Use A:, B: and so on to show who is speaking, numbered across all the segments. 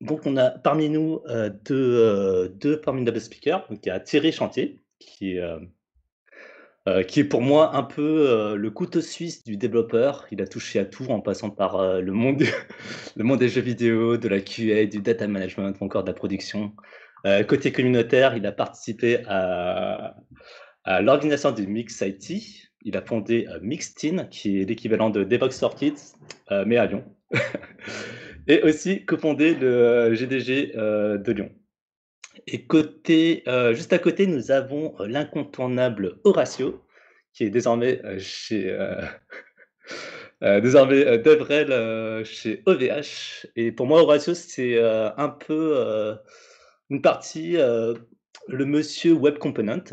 A: donc, on a parmi nous euh, euh, deux, parmi deux speakers. Donc, il y a Thierry Chantier, qui euh, est, pour moi un peu le couteau suisse du développeur. Il a touché à tout en passant par le, monde, le monde des jeux vidéo, de la QA, du data management, encore de la production. côté communautaire, il a participé à, l'organisation du Mix IT. Il a fondé Mixteam, qui est l'équivalent de DevOps for Kids, mais à Lyon. Et aussi cofondé le GDG euh, euh, de Lyon. Et côté, euh, juste à côté, nous avons l'incontournable Horatio, qui est désormais chez. désormais Devrel chez OVH. Et pour moi, Horatio, c'est un peu une partie le monsieur Web Component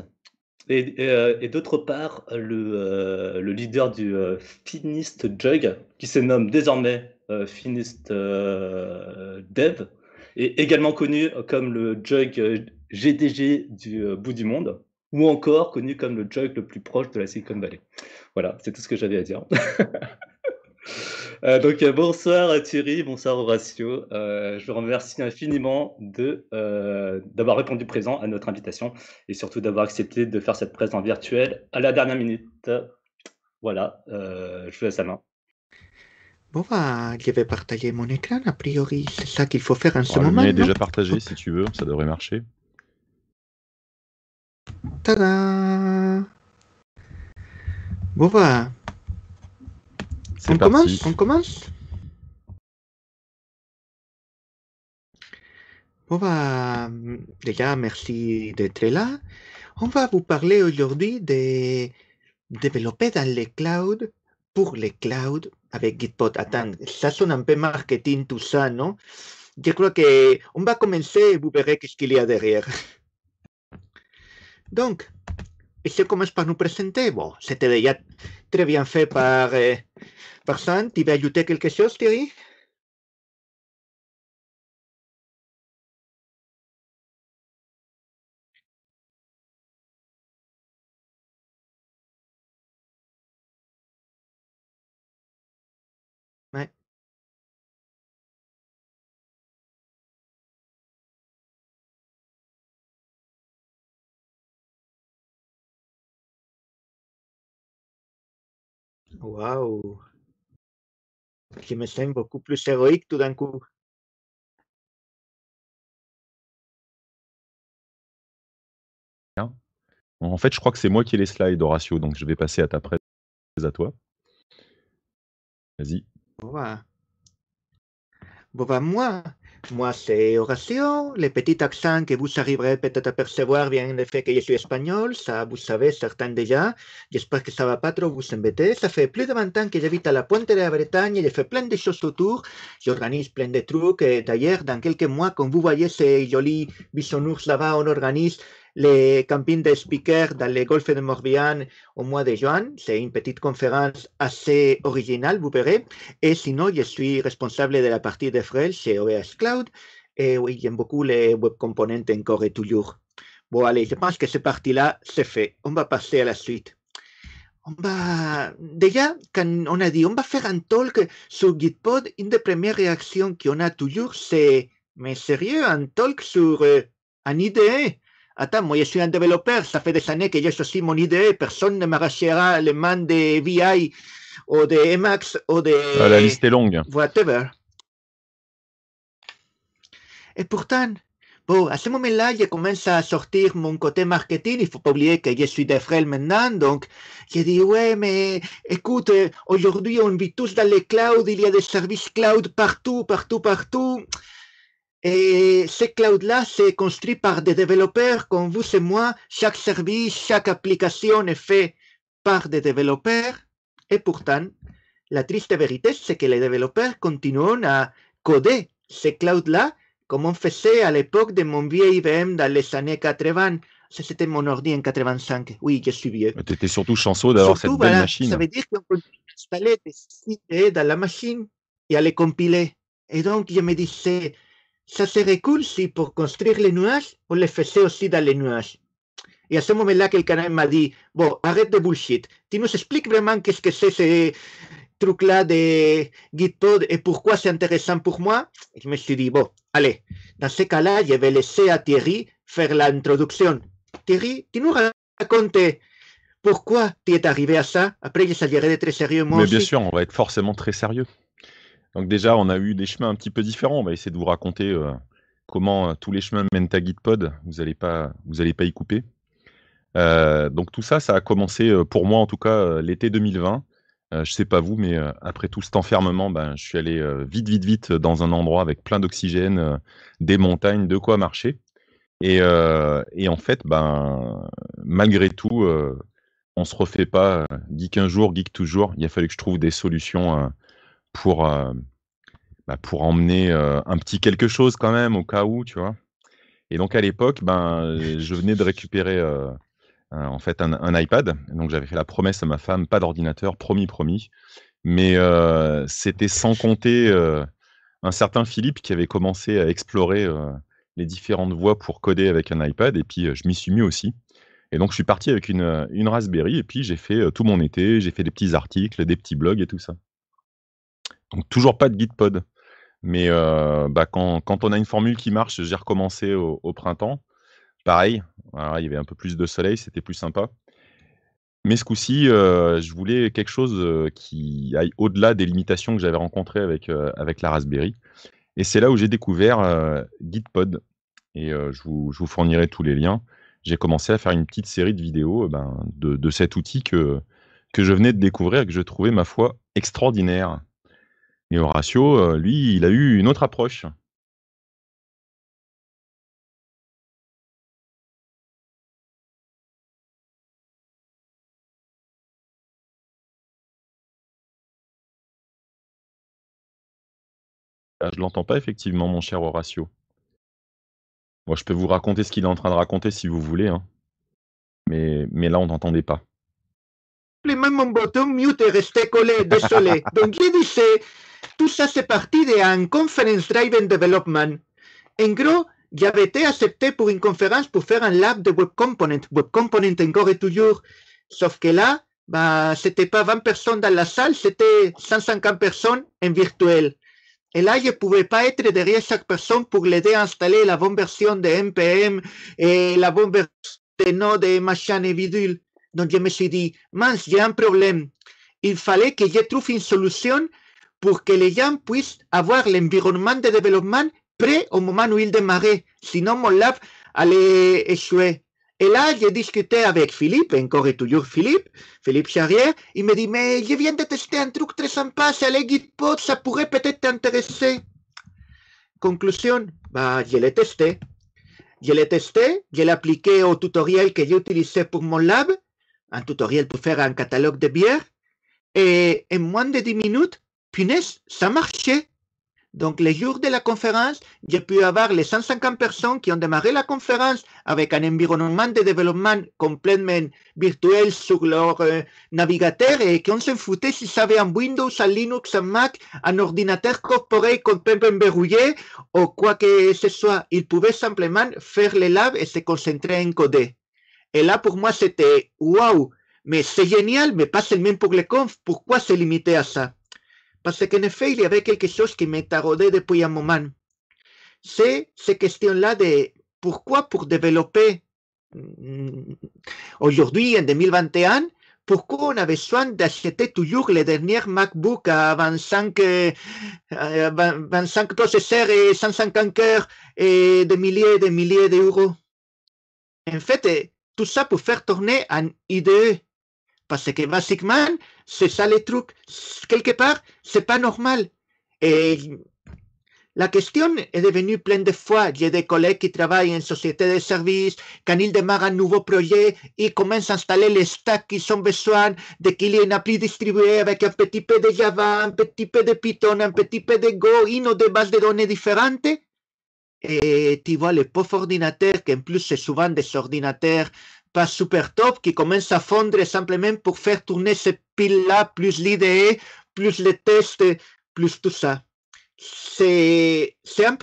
A: et, d'autre part le, le, leader du Finist Jug qui se nomme désormais euh, Finist euh, Dev, et également connu comme le jug GDG euh, du bout du monde, ou encore connu comme le jug le plus proche de la Silicon Valley. Voilà, c'est tout ce que j'avais à dire. donc bonsoir Thierry, bonsoir Horatio. je vous remercie infiniment de d'avoir répondu présent à notre invitation et surtout d'avoir accepté de faire cette présence virtuelle à la dernière minute. Voilà, je vous laisse la main
B: va... Je vais partager mon écran, a priori, c'est
C: ça qu'il faut faire en ce oh, moment. On est déjà partagé si tu veux, ça devrait marcher.
D: Tada Bon
B: bah. On commence On commence Bon bah. Déjà, merci d'être là. On va vous parler aujourd'hui de développer dans les clouds, pour les clouds, avec Gitpod Attends, ça sonne un peu marketing, tout ça, non Je crois qu'on va commencer et vous verrez ce qu'il y a derrière. Donc, je commence par nous présenter. Bon, c'était déjà très
D: bien fait par, par Sam. Tu veux ajouter quelque chose, Thierry Waouh! Je me sens beaucoup plus héroïque tout d'un coup.
C: En fait, je crois que c'est moi qui ai les slides, Horatio, donc je vais passer à ta presse à toi. Vas-y.
D: Bon, bah,
B: bah moi, moi, c'est Horacio. Le petit accent que vous arriverez peut-être à percevoir bien du fait que je suis espagnol. Ça, vous savez, certains déjà. J'espère que ça va pas trop vous embêter. Ça fait plus de 20 ans que j'habite à la pointe de la Bretagne. J'ai fait plein de choses autour. J'organise plein de trucs. Et d'ailleurs, dans quelques mois, comme vous voyez, ces jolis bisounours là-bas, on organise les campings de speakers dans les golfe de Morbihan au mois de juin. C'est une petite conférence assez originale, vous verrez. Et sinon, je suis responsable de la partie de frêle chez os Cloud. Et oui, j'aime beaucoup les web components encore et toujours. Bon, allez, je pense que cette partie-là, c'est fait. On va passer à la suite. On va... Déjà, quand on a dit on va faire un talk sur Gitpod, une des premières réactions qu'on a toujours, c'est Mais sérieux, un talk sur euh, une idée Attends, moi je suis un développeur, ça fait des années que j'ai choisi mon idée. personne ne m'arrachera les mains de VI ou de Emacs ou de... Ah, la liste est longue. Whatever. Et pourtant, bon, à ce moment-là, je commence à sortir mon côté marketing. Il faut pas oublier que je suis des frères maintenant. Donc, j'ai dit, ouais, mais écoute, euh, aujourd'hui, on vit tous dans les clouds. Il y a des services cloud partout, partout, partout. Et ces cloud là c'est construit par des développeurs comme vous et moi. Chaque service, chaque application est fait par des développeurs. Et pourtant, la triste vérité, c'est que les développeurs continuent à coder ces cloud là comme on faisait à l'époque de mon vieux IBM dans les années 80. C'était mon ordi en 85. Oui, je suis vieux.
C: Tu étais surtout chanceux d'avoir cette belle machine. Ça veut
B: dire qu'on peut installer des sites dans la machine et à les compiler. Et donc, je me disais, ça serait cool si pour construire les nuages, on les faisait aussi dans les nuages. Et à ce moment-là, quelqu'un m'a dit, bon, arrête de bullshit. Tu nous expliques vraiment qu'est-ce que c'est ce truc-là de Gitpod et pourquoi c'est intéressant pour moi. Et je me suis dit, bon, allez, dans ce cas-là, je vais laisser à Thierry faire l'introduction. Thierry, tu nous racontes pourquoi tu es arrivé à ça. Après, je s'agirait de très sérieux, Mais bien sûr,
C: on va être forcément très sérieux. Donc déjà, on a eu des chemins un petit peu différents. On va essayer de vous raconter euh, comment euh, tous les chemins mènent à GitPod. Vous n'allez pas, vous allez pas y couper. Euh, donc tout ça, ça a commencé pour moi en tout cas l'été 2020. Je je sais pas vous, mais après tout cet enfermement, ben, je suis allé vite, vite, vite dans un endroit avec plein d'oxygène, des montagnes, de quoi marcher. Et, en fait, ben, malgré tout, on se refait pas geek un jour, geek toujours. Il a fallu que je trouve des solutions pour, euh, bah, pour emmener euh, un petit quelque chose quand même, au cas où, tu vois. Et donc à l'époque, ben, euh, je venais de récupérer un, en fait un, iPad. Donc j'avais fait la promesse à ma femme, pas d'ordinateur, promis, promis. Mais c'était sans compter un certain Philippe qui avait commencé à explorer les différentes voies pour coder avec un iPad. Et puis je m'y suis mis aussi. Et donc je suis parti avec une, une Raspberry et puis j'ai fait tout mon été, j'ai fait des petits articles, des petits blogs et tout ça. Donc toujours pas de Gitpod, Mais euh, bah, quand, on a une formule qui marche, j'ai recommencé au, printemps. Pareil, il y avait un peu plus de soleil, c'était plus sympa. Mais ce coup-ci, euh, je voulais quelque chose euh, qui aille au-delà des limitations que j'avais rencontrées avec, avec la Raspberry. Et c'est là où j'ai découvert GitPod. Et je vous, fournirai tous les liens. J'ai commencé à faire une petite série de vidéos eh ben, de, cet outil que, que je venais de découvrir et que je trouvais, ma foi, extraordinaire. Et Horatio, euh, lui, il a eu une autre approche.
D: Je ah, je l'entends pas
C: effectivement, mon cher Horatio. Moi, je peux vous raconter ce qu'il est en train de raconter si vous voulez, hein. mais, mais là, on n'entendait pas
B: même mon bouton mute est resté collé, désolé. Donc je disais, tout ça c'est parti d'un conference drive development. En gros, j'avais été accepté pour une conférence pour faire un lab de web component. Web component encore et toujours. Sauf que là, bah, c'était pas 20 personnes dans la salle, c'était 150 personnes en virtuel. Et là, je pouvais pas être derrière chaque personne pour l'aider à installer la bonne version de NPM et la bonne version de Node et machin donc, je me suis dit, mince, j'ai un problème. Il fallait que je trouve une solution pour que les gens puissent avoir l'environnement de développement prêt au moment où ils démarraient. Sinon, mon lab allait échouer. Et là, j'ai discuté avec Philippe, encore et toujours Philippe, Philippe Charrière. Il me dit, mais je viens de tester un truc très sympa, c'est les GitPod, ça pourrait peut-être t'intéresser. Conclusion, bah, je l'ai testé. Je l'ai testé, je l'ai appliqué au tutoriel que j'ai utilisé pour mon lab un tutoriel pour faire un catalogue de bières. Et en moins de 10 minutes, punaise, ça marchait. Donc, les jours de la conférence, j'ai pu avoir les 150 personnes qui ont démarré la conférence avec un environnement de développement complètement virtuel sur leur euh, navigateur et qui ont s'en foutait si ça avait un Windows, un Linux, un Mac, un ordinateur corporel complètement verrouillé ou quoi que ce soit. Ils pouvaient simplement faire les labs et se concentrer en coder. Et là, pour moi, c'était waouh, mais c'est génial, mais pas seulement pour les confs. Pourquoi se limiter à ça Parce qu'en effet, il y avait quelque chose qui me depuis un moment. C'est ces questions-là de pourquoi pour développer mm, aujourd'hui, en 2021, pourquoi on a besoin d'acheter toujours les dernières MacBook à 25, 25 euh, euh, processeurs et 150 cœurs et des milliers et des milliers d'euros En fait, tout ça pour faire tourner un IDE. Parce que basiquement, c'est ça les trucs. Quelque part, c'est pas normal. Et la question est devenue pleine de fois. J'ai des collègues qui travaillent en société de services. Quand ils démarrent un nouveau projet, ils commencent à installer les stacks qu'ils ont besoin, de qu'il y ait une appli distribuée avec un petit peu de Java, un petit peu de Python, un petit peu de Go, une ou deux bases de données différentes et eh, tu vois les pauvres ordinateurs, qui en plus c'est souvent des ordinateurs pas super top, qui commencent à fondre simplement pour faire tourner ces piles-là, plus l'IDE, plus les tests, plus tout ça. C'est un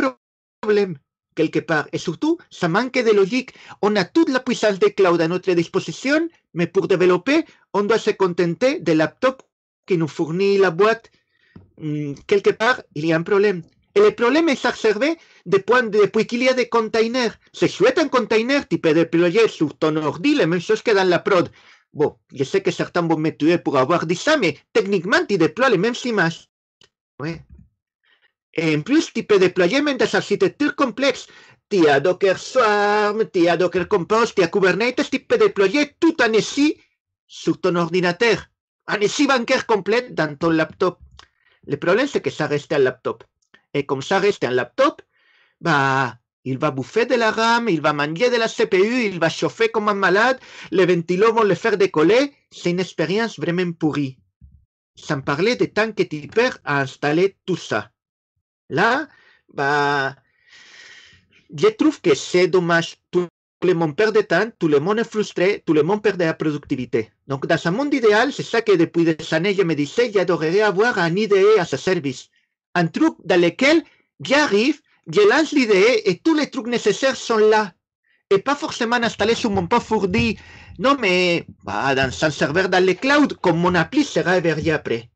B: problème quelque part. Et surtout, ça manque de logique. On a toute la puissance des cloud à notre disposition, mais pour développer, on doit se contenter des laptops qui nous fournit la boîte. Hmm, quelque part, il y a un problème. el problema es exacerbé se depuis qu'il y a des containers. Se suelta un container type de projet sur ton ordi, la même que dans la prod. Bon, yo sé que certains vont me tuer por avoir disame, técnicamente pero techniquement, tu déploies les mêmes images. en plus, tu de déployer même arquitectura architectures Tu as Docker Swarm, tu Docker Compose, tu Kubernetes, tu de déployer tout un SI sur ton ordinateur. Un SI bancaire complet dans ton laptop. El problema es que ça reste un laptop. et comme ça reste un laptop, bah, il va bouffer de la RAM, il va manger de la CPU, il va chauffer comme un malade, les ventilos vont le faire décoller. C'est une expérience vraiment pourrie. Sans parler des temps que tu perds à installer tout ça. Là, bah, je trouve que c'est dommage. Tout le monde perd de temps, tout le monde est frustré, tout le monde perd de la productivité. Donc, dans un monde idéal, c'est ça que depuis des années, je me disais, j'adorerais avoir un IDE à ce service un truc dans lequel j'arrive, je lance l'idée et tous les trucs nécessaires sont là. Et pas forcément installé sur mon pas fourdi. Non, mais bah, dans un serveur dans le cloud, comme mon appli sera hébergé après.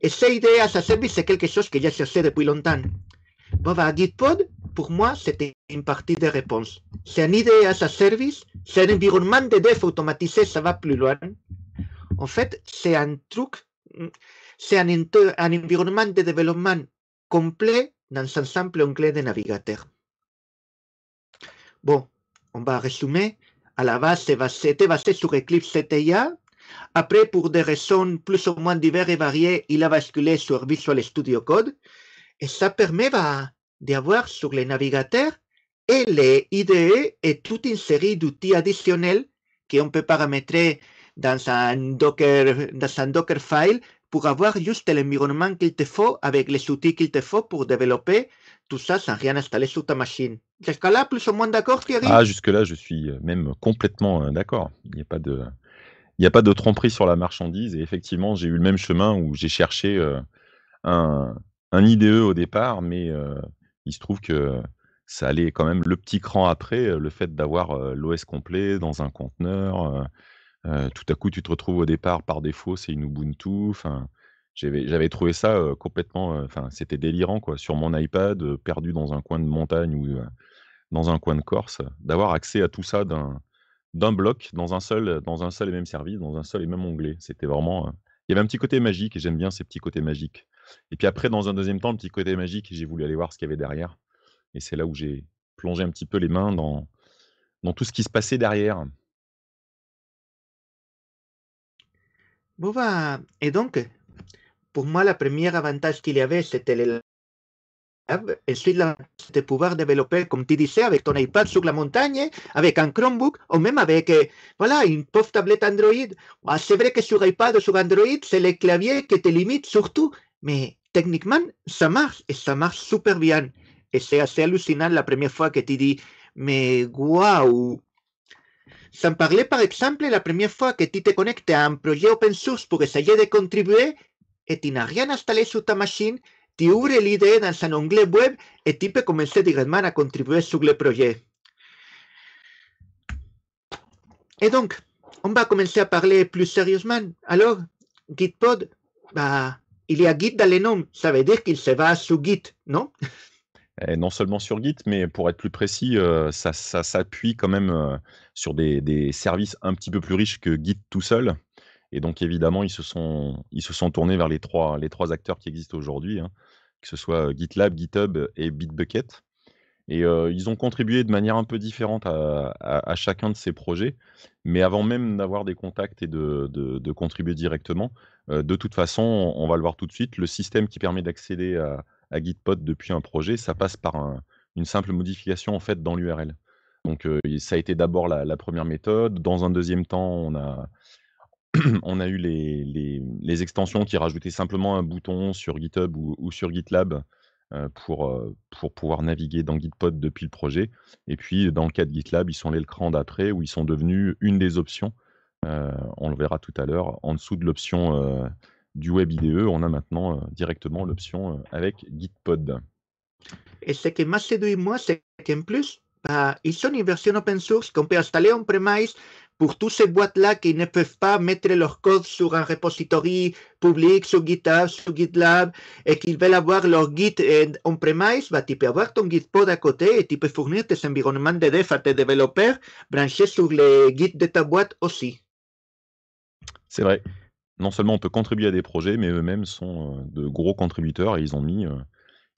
B: Et cette idée à sa service, c'est quelque chose que j'ai cherché depuis longtemps. Bon, bah, Gitpod, pour moi, c'était une partie de réponse. C'est une idée à sa service, c'est un environnement de dev automatisé, ça va plus loin. En fait, c'est un truc, c'est un, un environnement de développement complet dans un simple onglet de navigateur. Bon, on va résumer. À la base, c'était basé sur Eclipse CTIA. Après, pour des raisons plus ou moins diverses et variées, il a basculé sur Visual Studio Code. Et ça permet bah, d'avoir sur les navigateurs et les IDE et toute une série d'outils additionnels qu'on peut paramétrer dans un Docker, dans un Dockerfile pour avoir juste l'environnement qu'il te faut avec les outils qu'il te faut pour développer tout ça sans rien installer sur ta machine. Jusque-là, plus ou moins d'accord, Thierry Ah,
C: jusque-là, je suis euh, même complètement euh, d'accord. Il n'y a pas de. Il n'y a pas de tromperie sur la marchandise et effectivement j'ai eu le même chemin où j'ai cherché euh, un, un, IDE au départ, mais il se trouve que ça allait quand même le petit cran après, le fait d'avoir l'OS complet dans un conteneur, tout à coup, tu te retrouves au départ par défaut, c'est une Ubuntu. Enfin, j'avais trouvé ça complètement, c'était délirant Sur mon iPad, perdu dans un coin de montagne ou dans un coin de Corse, d'avoir accès à tout ça d'un bloc dans un seul, dans un seul et même service, dans un seul et même onglet. C'était vraiment. Il y avait un petit côté magique et j'aime bien ces petits côtés magiques. Et puis après, dans un deuxième temps, le petit côté magique, j'ai voulu aller voir ce qu'il y avait derrière. Et c'est là où j'ai plongé un petit peu les mains dans, dans tout ce qui se passait derrière.
B: va, Et donc, pour moi, la première avantage qu'il y avait, c'était le Ensuite, de pouvoir développer, comme tu disais, avec ton iPad sur la montagne, avec un Chromebook, ou même avec euh, voilà, une pauvre tablette Android. Ah, c'est vrai que sur iPad ou sur Android, c'est le clavier qui te limite surtout, mais techniquement, ça marche, et ça marche super bien. Et c'est assez hallucinant la première fois que tu dis, mais waouh, ça parler, par exemple la première fois que tu te connectes à un projet open source pour essayer de contribuer et tu n'as rien installé sur ta machine, tu ouvres l'idée dans un onglet web et tu peux commencer directement à contribuer sur le projet. Et donc, on va commencer à parler plus sérieusement. Alors, Gitpod, bah, il y a Git dans les noms, ça veut dire qu'il se va sur Git,
C: non non seulement sur Git, mais pour être plus précis, euh, ça, ça s'appuie quand même euh, sur des, des, services un petit peu plus riches que Git tout seul. Et donc évidemment, ils se sont, ils se sont tournés vers les trois, les trois acteurs qui existent aujourd'hui, hein, que ce soit euh, GitLab, GitHub et Bitbucket. Et ils ont contribué de manière un peu différente à, à, chacun de ces projets. Mais avant même d'avoir des contacts et de, de contribuer directement, de toute façon, on va le voir tout de suite, le système qui permet d'accéder à, à Gitpod depuis un projet, ça passe par une simple modification en fait dans l'URL. Donc ça a été d'abord la, première méthode. Dans un deuxième temps, on a, eu les, extensions qui rajoutaient simplement un bouton sur GitHub ou, sur GitLab euh, pour, euh, pour pouvoir naviguer dans Gitpod depuis le projet. Et puis dans le cas de GitLab, ils sont allés le cran d'après où ils sont devenus une des options. Euh, on le verra tout à l'heure en dessous de l'option du web IDE, on a maintenant euh, directement l'option euh, avec Gitpod.
B: Et ce qui m'a séduit, moi, c'est qu'en plus, bah, ils sont une version open source qu'on peut installer en premise pour toutes ces boîtes-là qui ne peuvent pas mettre leur code sur un repository public, sur GitHub, sur GitLab, et qu'ils veulent avoir leur Git on-premise, bah, tu peux avoir ton Gitpod à côté et tu peux fournir tes environnements de dev à tes développeurs branchés sur les Git de ta boîte aussi.
C: C'est vrai non seulement on peut contribuer à des projets, mais eux-mêmes sont euh, de gros contributeurs et ils ont mis, euh,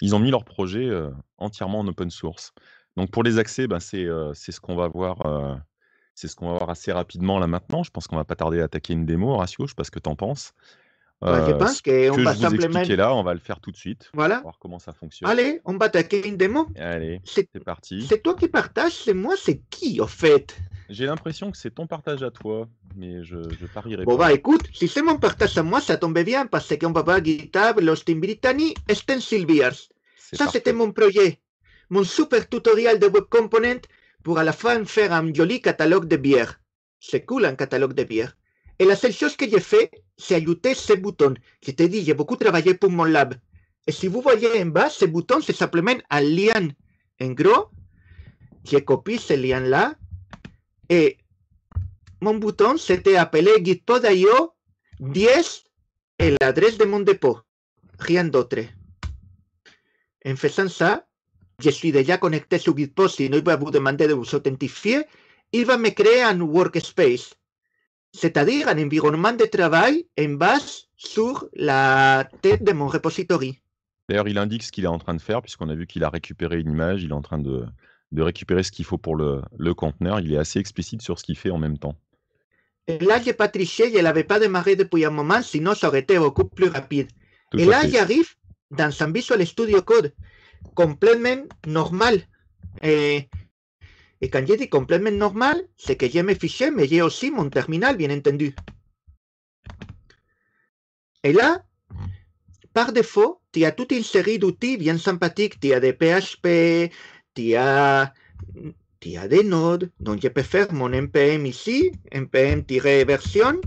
C: ils ont mis leur projet euh, entièrement en open source. Donc pour les accès, ben c'est ce qu'on va voir. c'est ce qu'on va voir assez rapidement là maintenant. Je pense qu'on va pas tarder à attaquer une démo, Horatio, je sais pas ce que tu en penses. Bah, je euh, pense que va je vous simplement. là, on va le faire tout de suite. Voilà. voir comment ça fonctionne.
B: Allez, on va attaquer une démo.
C: Allez, c'est parti. C'est toi qui partages, c'est moi, c'est qui au fait J'ai l'impression que c'est ton partage à toi, mais je, je parierai bon, pas. Bon, bah écoute,
B: si c'est mon partage à moi, ça tombe bien parce qu'on va voir GitHub, Lost in Brittany Ça, c'était mon projet. Mon super tutoriel de Web Component pour à la fin faire un joli catalogue de bières. C'est cool un catalogue de bières. Et la seule chose que j'ai fait, Si ese ce bouton. te te dit, que beaucoup travaillé pour mon lab. Eh, si vous voyez en bas, ce bouton, se simplement al lien. En gros, que copie ce lien-là et mon bouton, c'était appelé gitpod.io 10 el adres de mon dépôt. Rien d'autre. En faisant ça, je suis déjà connecté subito, si y no iba a demander de vous authentifier. Il va me créer un workspace. c'est-à-dire un environnement de travail en base sur la tête de mon repository.
C: D'ailleurs, il indique ce qu'il est en train de faire, puisqu'on a vu qu'il a récupéré une image, il est en train de, récupérer ce qu'il faut pour le, conteneur, il est assez explicite sur ce qu'il fait en même temps.
B: Et là, j'ai pas triché, je l'avais pas démarré depuis un moment, sinon ça aurait été beaucoup plus rapide. Et là, j'arrive dans un Visual Studio Code complètement normal. Et et quand j'ai dit complètement normal, c'est que j'ai mes fichiers, mais j'ai aussi mon terminal, bien entendu. Et là, par défaut, tu as toute une série d'outils bien sympathiques. Tu as des PHP, tu as, tu as des nodes. Donc, je peux faire mon npm ici, npm-version.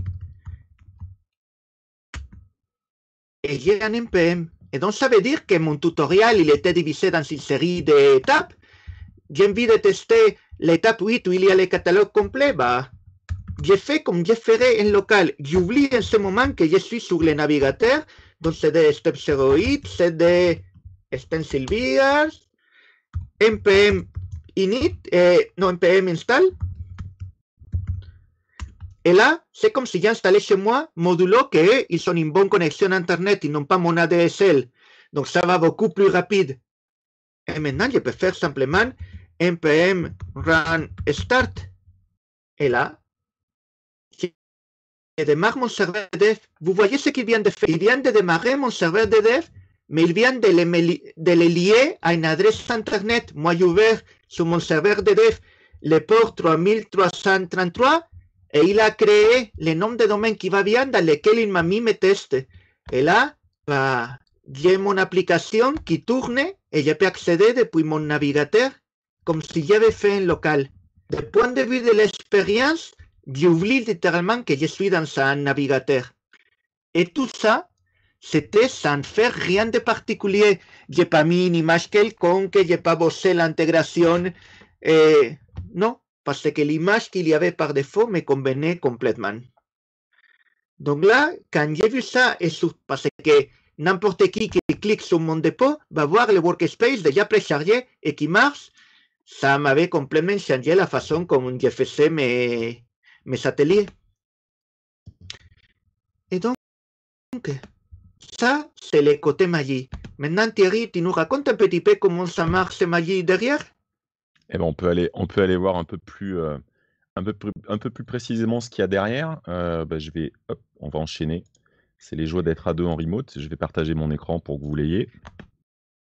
B: Et j'ai un npm. Et donc, ça veut dire que mon tutoriel, il était divisé dans une série d'étapes. J'ai envie de tester a les catalogues catalog compleva. Je fais comme je ferai en local. J'oublie en ce moment que je suis sur le navigateur. Donc c'est des Step 08, c'est des Stencil Vigas, npm init, euh, non, install. Et là, c'est comme si j'installais chez moi modulo que ils sont une bonne connexion Internet, ils n'ont pas mon ADSL. Donc ça va beaucoup plus rapide. Et maintenant, je peux faire simplement npm run start la et démarre mon serveur de dev. Vous voyez ce qu'il vient de faire Il vient de démarrer mon serveur de dev, mais il vient de le, de le lier à une adresse Internet. Moi, j'ai ouvert sur mon serveur de dev le port 3333 et il a créé le nom de domaine qui va bien dans lequel il m'a mis mes tests. Et là, bah, j'ai mon application qui tourne et je peux accéder depuis mon navigateur comme si j'avais fait un local. Du point de vue de l'expérience, j'oublie littéralement que je suis dans un navigateur. Et tout ça, c'était sans faire rien de particulier. n'ai pas mis une image quelconque, n'ai pas bossé l'intégration. non, parce que l'image qu'il y avait par défaut me convenait complètement. Donc là, quand j'ai vu ça, et parce que n'importe qui qui clique sur mon dépôt va voir le workspace déjà préchargé et qui marche, ça m'avait complètement changé la façon comme je faisais mes, ateliers. Et donc, ça, c'est le côté magie. Maintenant, Thierry, tu nous racontes un petit peu comment ça marche, ces magies derrière
C: eh ben, on, peut aller, on peut aller voir un peu plus, euh, un peu, un peu plus précisément ce qu'il y a derrière. Euh, ben, je vais, on va enchaîner. C'est les joies d'être à deux en remote. Je vais partager mon écran pour que vous l'ayez.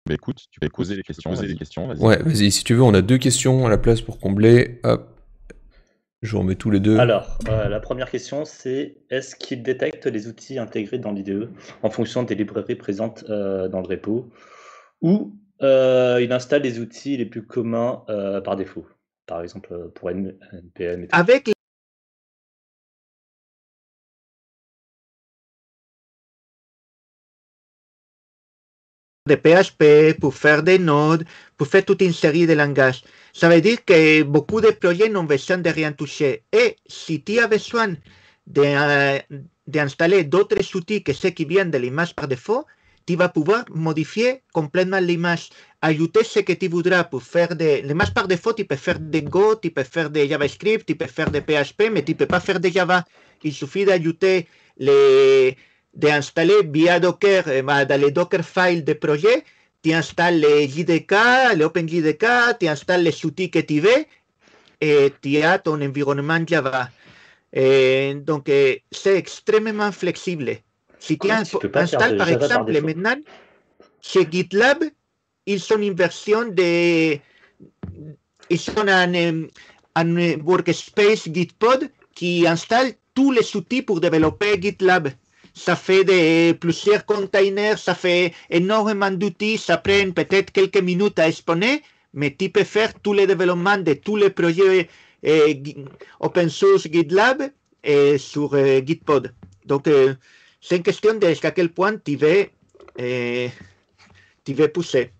C: Bah, écoute, tu peux bah, poser les questions. questions ouais, vas-y, si tu veux, on a deux questions à la place pour combler. Hop. Je vous remets tous les deux. Alors,
A: euh, la première question, c'est est-ce qu'il détecte les outils intégrés dans l'IDE en fonction des librairies présentes euh, dans le repo ou euh, il installe les outils les plus communs par défaut, par exemple pour NPM. Et
D: de PHP, pour faire des nodes, pour faire
B: toute une série de langages. Ça veut dire que beaucoup de projets n'ont besoin de rien toucher. Et si tu as besoin euh, d'installer d'autres outils que ceux qui viennent de l'image par défaut, tu vas pouvoir modifier complètement l'image, ajouter ce que tu voudras pour faire des... L'image par défaut, tu peux faire des Go, tu peux faire des JavaScript, tu peux faire des PHP, mais tu ne peux pas faire des Java. Il suffit d'ajouter les d'installer via Docker, eh, dans les files des projets, tu installes les JDK, les OpenJDK, tu installes les outils que tu veux et tu as ton environnement Java. donc, eh, c'est extrêmement flexible. Si tu, ah, installes, par exemple, maintenant, chez GitLab, ils sont une version de. Ils sont un, un workspace Gitpod qui installe tous les outils pour développer GitLab ça fait des, plusieurs containers, ça fait énormément d'outils, ça prend peut-être quelques minutes à exposer, mais tu peux faire tous les développements de tous les projets euh, open source GitLab et sur euh, Gitpod. Donc, euh, c'est une question de jusqu'à quel point tu veux tu vas pousser.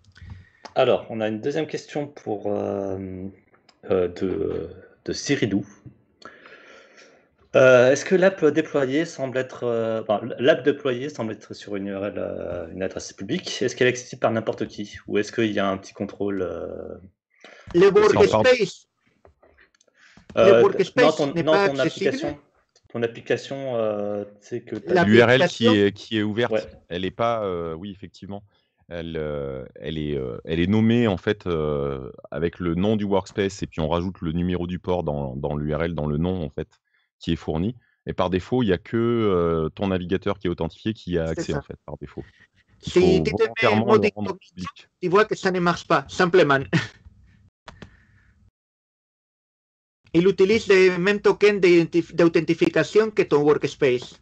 A: Alors, on a une deuxième question pour, de, de euh, est-ce que l'app déployée semble être, euh, l'app déployée semble être sur une URL, euh, une adresse publique Est-ce qu'elle est accessible par n'importe qui ou est-ce qu'il y a un petit contrôle Le workspace. Le workspace ton, ton application. Ton application, c'est que l'URL qui
C: est, qui est ouverte, elle n'est pas, oui effectivement, elle, elle est, elle est nommée en fait avec le nom du workspace et puis on rajoute le numéro du port dans, dans l'URL, dans le nom en fait qui est fourni. Et par défaut, il n'y a que euh, ton navigateur qui est authentifié qui a accès, en fait, par défaut. Si tu te mets en mode
B: tu vois que ça ne marche pas, simplement. Il utilise les mêmes tokens
D: d'authentification que ton workspace.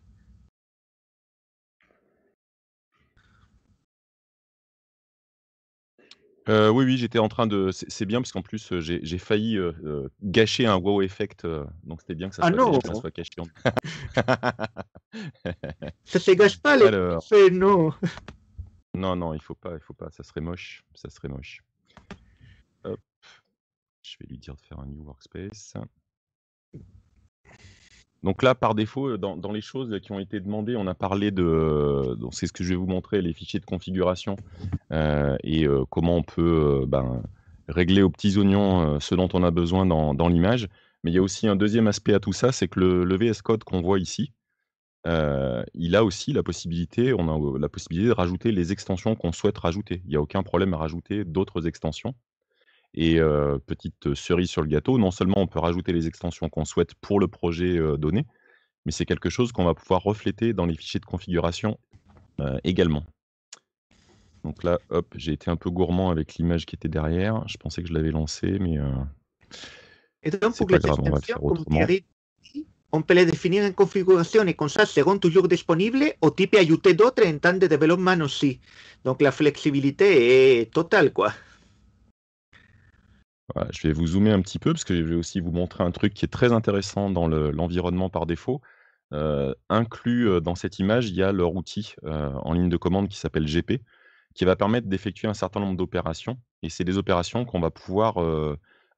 C: Euh, oui, oui, j'étais en train de. C'est bien parce qu'en plus, euh, j'ai failli euh, gâcher un wow effect. donc c'était bien que ça, ah soit, ça soit ça se gâche pas les non. Non, non, il faut pas, il faut pas. Ça serait moche. Ça serait moche. Hop. Je vais lui dire de faire un new workspace. Donc là, par défaut, euh, dans, les choses qui ont été demandées, on a parlé de, euh, c'est ce que je vais vous montrer, les fichiers de configuration euh, et comment on peut ben, régler aux petits oignons ce dont on a besoin dans, l'image. Mais il y a aussi un deuxième aspect à tout ça, c'est que le, le, VS Code qu'on voit ici, il a aussi la possibilité, on a la possibilité de rajouter les extensions qu'on souhaite rajouter. Il n'y a aucun problème à rajouter d'autres extensions. Et euh, petite euh, cerise sur le gâteau, non seulement on peut rajouter les extensions qu'on souhaite pour le projet euh, donné, mais c'est quelque chose qu'on va pouvoir refléter dans les fichiers de configuration également. Donc là, j'ai été un peu gourmand avec l'image qui était derrière. Je pensais que je l'avais lancée, mais.
B: Et donc, pour les grave, on, on peut les définir en configuration et comme ça, seront toujours disponibles ou type ajouter d'autres en temps de développement aussi. Donc, la flexibilité est totale, quoi
C: je vais vous zoomer un petit peu parce que je vais aussi vous montrer un truc qui est très intéressant dans l'environnement par défaut. Euh, inclus euh, dans cette image, il y a leur outil euh, en ligne de commande qui s'appelle GP, qui va permettre d'effectuer un certain nombre d'opérations. Et c'est des opérations qu'on va pouvoir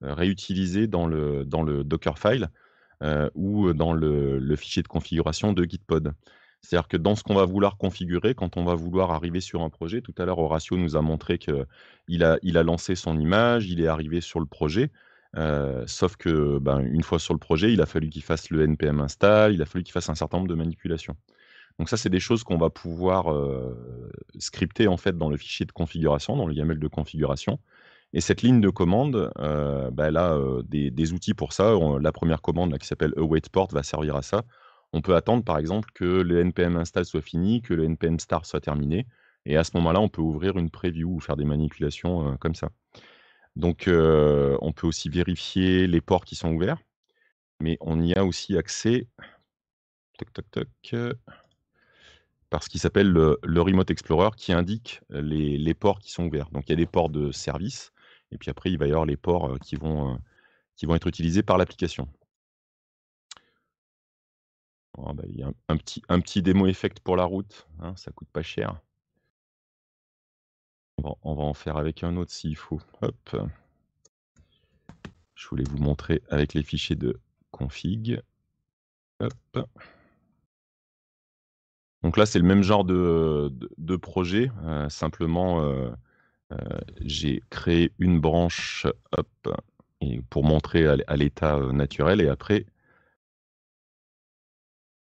C: réutiliser dans le, Dockerfile ou dans le, fichier de configuration de Gitpod. C'est-à-dire que dans ce qu'on va vouloir configurer, quand on va vouloir arriver sur un projet, tout à l'heure Horatio nous a montré qu'il a, il a lancé son image, il est arrivé sur le projet. Euh, sauf que, ben, une fois sur le projet, il a fallu qu'il fasse le npm install, il a fallu qu'il fasse un certain nombre de manipulations. Donc ça, c'est des choses qu'on va pouvoir euh, scripter en fait dans le fichier de configuration, dans le YAML de configuration. Et cette ligne de commande, euh, ben, elle a des, outils pour ça. la première commande qui s'appelle awaitPort va servir à ça. On peut attendre, par exemple, que le NPM install soit fini, que le NPM start soit terminé. Et à ce moment-là, on peut ouvrir une preview ou faire des manipulations euh, comme ça. Donc, euh, on peut aussi vérifier les ports qui sont ouverts. Mais on y a aussi accès. Toc, toc, toc. Par ce qui s'appelle le, Remote Explorer qui indique les, ports qui sont ouverts. Donc, il y a des ports de service. Et puis après, il va y avoir les ports euh, qui vont, qui vont être utilisés par l'application. Hein, bah, il y a un, petit, un petit démo effect pour la route, hein, ça coûte pas cher. on va en faire avec un autre s'il faut. Je voulais vous montrer avec les fichiers de config. Donc là, c'est le même genre de, projet. Euh, simplement, euh, euh, j'ai créé une branche pour montrer à, l'état naturel. Et après,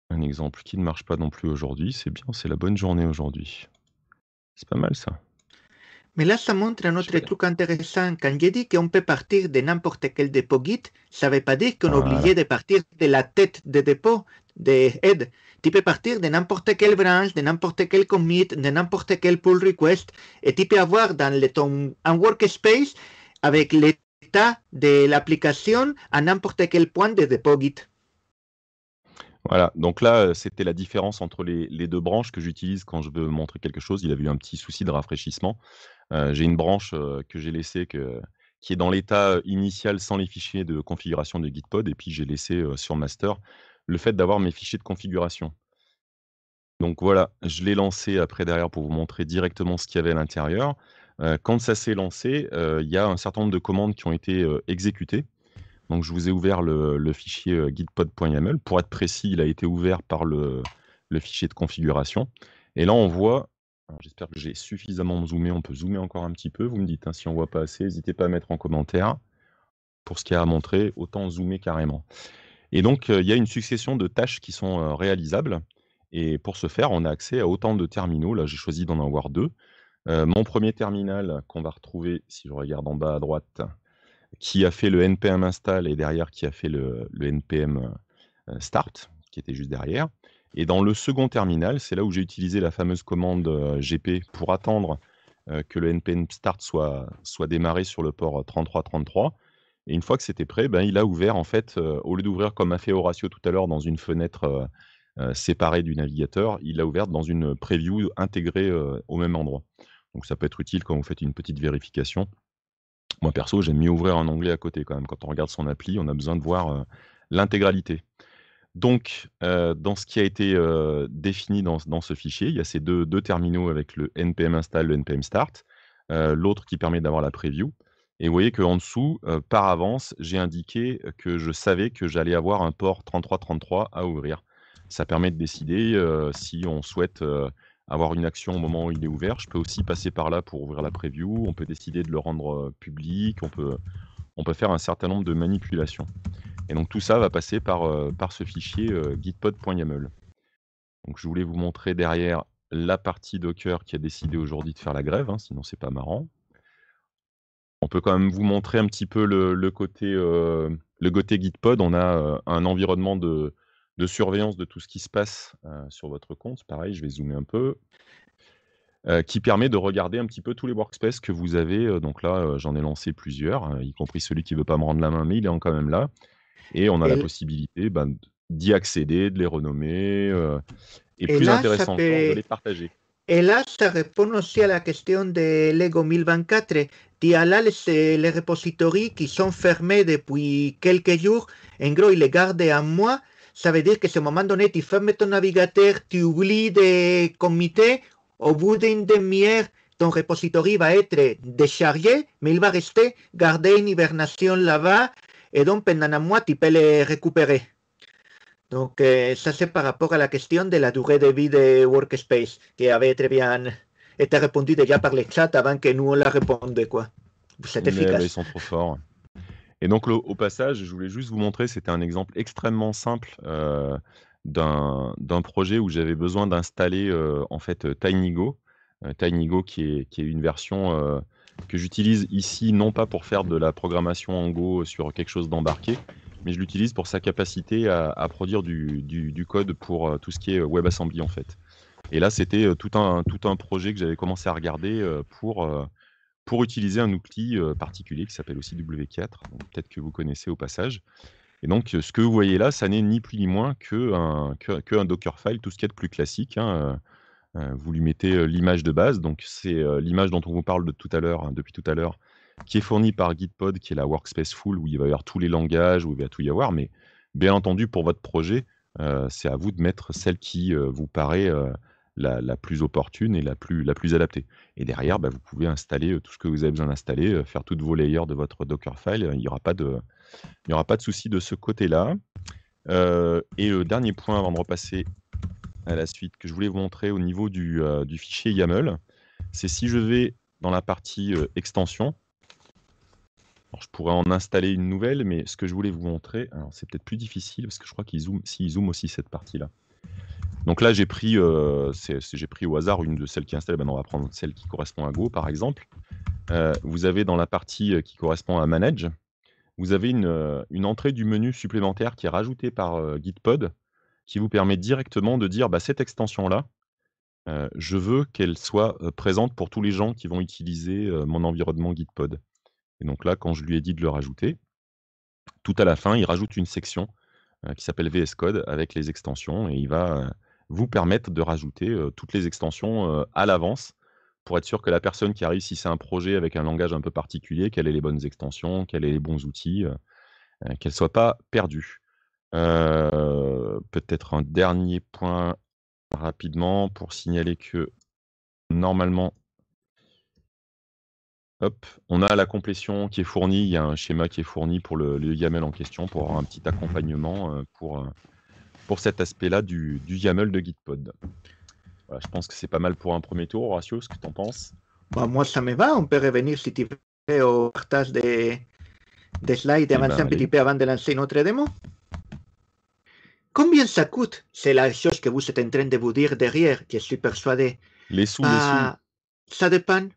C: un exemple qui ne marche pas non plus aujourd'hui, c'est bien, c'est la bonne journée aujourd'hui. C'est pas mal ça.
B: Mais là, ça montre un autre truc intéressant. Quand j'ai dit qu'on peut partir de n'importe quel dépôt Git, ça ne veut pas dire qu'on est de partir de la tête de dépôt de head. Tu peux partir de n'importe quelle branche, de n'importe quel commit, de n'importe quel pull request, et tu peux avoir dans le, ton, un workspace avec l'état de l'application à n'importe quel point de dépôt Git.
C: Voilà, donc là, euh, c'était la différence entre les, deux branches que j'utilise quand je veux montrer quelque chose. Il a eu un petit souci de rafraîchissement. Euh, j'ai une branche euh, que j'ai laissée qui est dans l'état initial sans les fichiers de configuration de Gitpod, et puis j'ai laissé sur master le fait d'avoir mes fichiers de configuration. Donc voilà, je l'ai lancé après derrière pour vous montrer directement ce qu'il y avait à l'intérieur. quand ça s'est lancé, il y a un certain nombre de commandes qui ont été exécutées. Donc je vous ai ouvert le, fichier euh, gitpod.yml. Pour être précis, il a été ouvert par le, fichier de configuration. Et là, on voit, j'espère que j'ai suffisamment zoomé, on peut zoomer encore un petit peu. Vous me dites hein, si on ne voit pas assez, n'hésitez pas à mettre en commentaire. Pour ce qu'il y a à montrer, autant zoomer carrément. Et donc, euh, il y a une succession de tâches qui sont euh, réalisables. Et pour ce faire, on a accès à autant de terminaux. Là, j'ai choisi d'en avoir deux. mon premier terminal qu'on va retrouver, si je regarde en bas à droite, qui a fait le npm install et derrière qui a fait le, npm euh, start, qui était juste derrière. Et dans le second terminal, c'est là où j'ai utilisé la fameuse commande euh, gp pour attendre euh, que le npm start soit, démarré sur le port 3333. Et une fois que c'était prêt, ben, il a ouvert, en fait, au lieu d'ouvrir comme a fait Horatio tout à l'heure dans une fenêtre séparée du navigateur, il l'a ouverte dans une preview intégrée au même endroit. Donc ça peut être utile quand vous faites une petite vérification moi perso, j'aime mieux ouvrir un onglet à côté quand même. Quand on regarde son appli, on a besoin de voir euh, l'intégralité. Donc, euh, dans ce qui a été euh, défini dans, ce fichier, il y a ces deux, deux, terminaux avec le npm install, le npm start, l'autre qui permet d'avoir la preview. Et vous voyez qu'en dessous, par avance, j'ai indiqué que je savais que j'allais avoir un port 3333 à ouvrir. Ça permet de décider si on souhaite avoir une action au moment où il est ouvert. Je peux aussi passer par là pour ouvrir la preview. On peut décider de le rendre euh, public. On peut, on peut faire un certain nombre de manipulations. Et donc tout ça va passer par, euh, par ce fichier euh, gitpod.yml. Donc je voulais vous montrer derrière la partie Docker qui a décidé aujourd'hui de faire la grève, hein, sinon c'est pas marrant. On peut quand même vous montrer un petit peu le, côté, le côté Gitpod. On a un environnement de, de surveillance de tout ce qui se passe sur votre compte. Pareil, je vais zoomer un peu. qui permet de regarder un petit peu tous les workspaces que vous avez. Donc là, j'en ai lancé plusieurs, hein, y compris celui qui ne veut pas me rendre la main, mais il est quand même là. Et on a la possibilité bah, d'y accéder, de les renommer, et, plus intéressant de les partager.
B: Et là, ça répond aussi à la question de Lego 1024. Il y là les, euh, les repositories qui sont fermés depuis quelques jours. En gros, ils les gardent à moi ça veut dire que ce moment donné, tu fermes ton navigateur, tu oublies de comité, Au bout d'une demi-heure, ton repository va être déchargé, mais il va rester gardé une hibernation là-bas. Et donc, pendant un mois, tu peux le récupérer. Donc, euh, ça, c'est par rapport à la question de la durée de vie de Workspace, qui avait très bien été répondu déjà par les chats avant que nous on la réponde. Quoi. C'est efficace. ils
C: sont trop forts. Et donc, au passage, je voulais juste vous montrer, c'était un exemple extrêmement simple euh, d'un projet où j'avais besoin d'installer euh, en fait euh, TinyGo. TinyGo qui est, une version que j'utilise ici, non pas pour faire de la programmation en Go sur quelque chose d'embarqué, mais je l'utilise pour sa capacité à, produire du, du, code pour tout ce qui est WebAssembly en fait. Et là, c'était tout un, tout un projet que j'avais commencé à regarder pour pour utiliser un outil euh, particulier qui s'appelle aussi W4, peut-être que vous connaissez au passage. Et donc, euh, ce que vous voyez là, ça n'est ni plus ni moins qu'un que, que Dockerfile, tout ce qui est de plus classique. Hein, euh, vous lui mettez l'image de base, donc c'est l'image dont on vous parle de tout à hein, depuis tout à l'heure, qui est fournie par Gitpod, qui est la workspace full, où il va y avoir tous les langages, où il va tout y avoir. Mais bien entendu, pour votre projet, c'est à vous de mettre celle qui vous paraît la, plus opportune et la plus, la plus adaptée. Et derrière, bah, vous pouvez installer euh, tout ce que vous avez besoin d'installer, euh, faire toutes vos layers de votre Dockerfile. Il n'y aura pas de, il aura pas de souci de ce côté-là. Euh, et le dernier point avant de repasser à la suite que je voulais vous montrer au niveau du, fichier YAML, c'est si je vais dans la partie extension. je pourrais en installer une nouvelle, mais ce que je voulais vous montrer, c'est peut-être plus difficile parce que je crois qu'ils zooment aussi cette partie-là. Donc là, j'ai pris, euh, j'ai pris au hasard une de celles qui installent. on va prendre celle qui correspond à Go, par exemple. Euh, vous avez dans la partie euh, qui correspond à Manage, vous avez une, entrée du menu supplémentaire qui est rajoutée par Gitpod, qui vous permet directement de dire bah, cette extension-là, je veux qu'elle soit présente pour tous les gens qui vont utiliser mon environnement Gitpod. Et donc là, quand je lui ai dit de le rajouter, tout à la fin, il rajoute une section qui s'appelle VS Code avec les extensions et il va vous permettre de rajouter toutes les extensions à l'avance pour être sûr que la personne qui arrive, si c'est un projet avec un langage un peu particulier, qu'elle ait les bonnes extensions, qu'elle ait les bons outils, qu'elle ne soit pas perdue. peut-être un dernier point rapidement pour signaler que normalement, hop, on a la complétion qui est fournie, il y a un schéma qui est fourni pour le, le YAML en question pour un petit accompagnement pour pour cet aspect-là du, YAML de Gitpod. je pense que c'est pas mal pour un premier tour. Ratio, ce que tu en penses bah, Moi, ça me va. On peut revenir, si tu veux, au partage
B: des, slides et, eh ben, avant de lancer notre démo. Combien ça coûte C'est la chose que vous êtes en train de vous dire derrière, je suis persuadé.
C: Les sous, les sous. Ah,
B: ça dépend.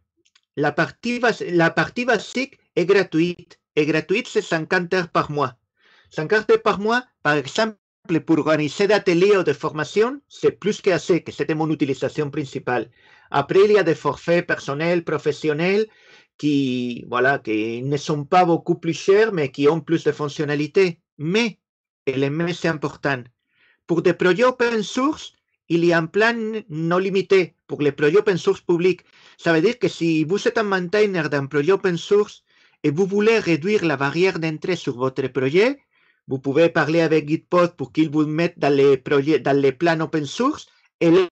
B: La partie, la partie basique est gratuite. Et gratuite, c'est 50 heures par mois. 50 heures par mois, par exemple, pour organiser des ateliers de formation, c'est plus que assez, que c'était mon utilisation principale. Après, il y a des forfaits personnels, professionnels, qui, voilà, qui ne sont pas beaucoup plus chers, mais qui ont plus de fonctionnalités. Mais, et le même, c'est important, pour des projets open source, il y a un plan non limité pour les projets open source publics. Ça veut dire que si vous êtes un maintainer d'un projet open source et vous voulez réduire la barrière d'entrée sur votre projet, vous pouvez parler avec GitPod pour qu'il vous mette dans les, projets, dans les plans open source et là,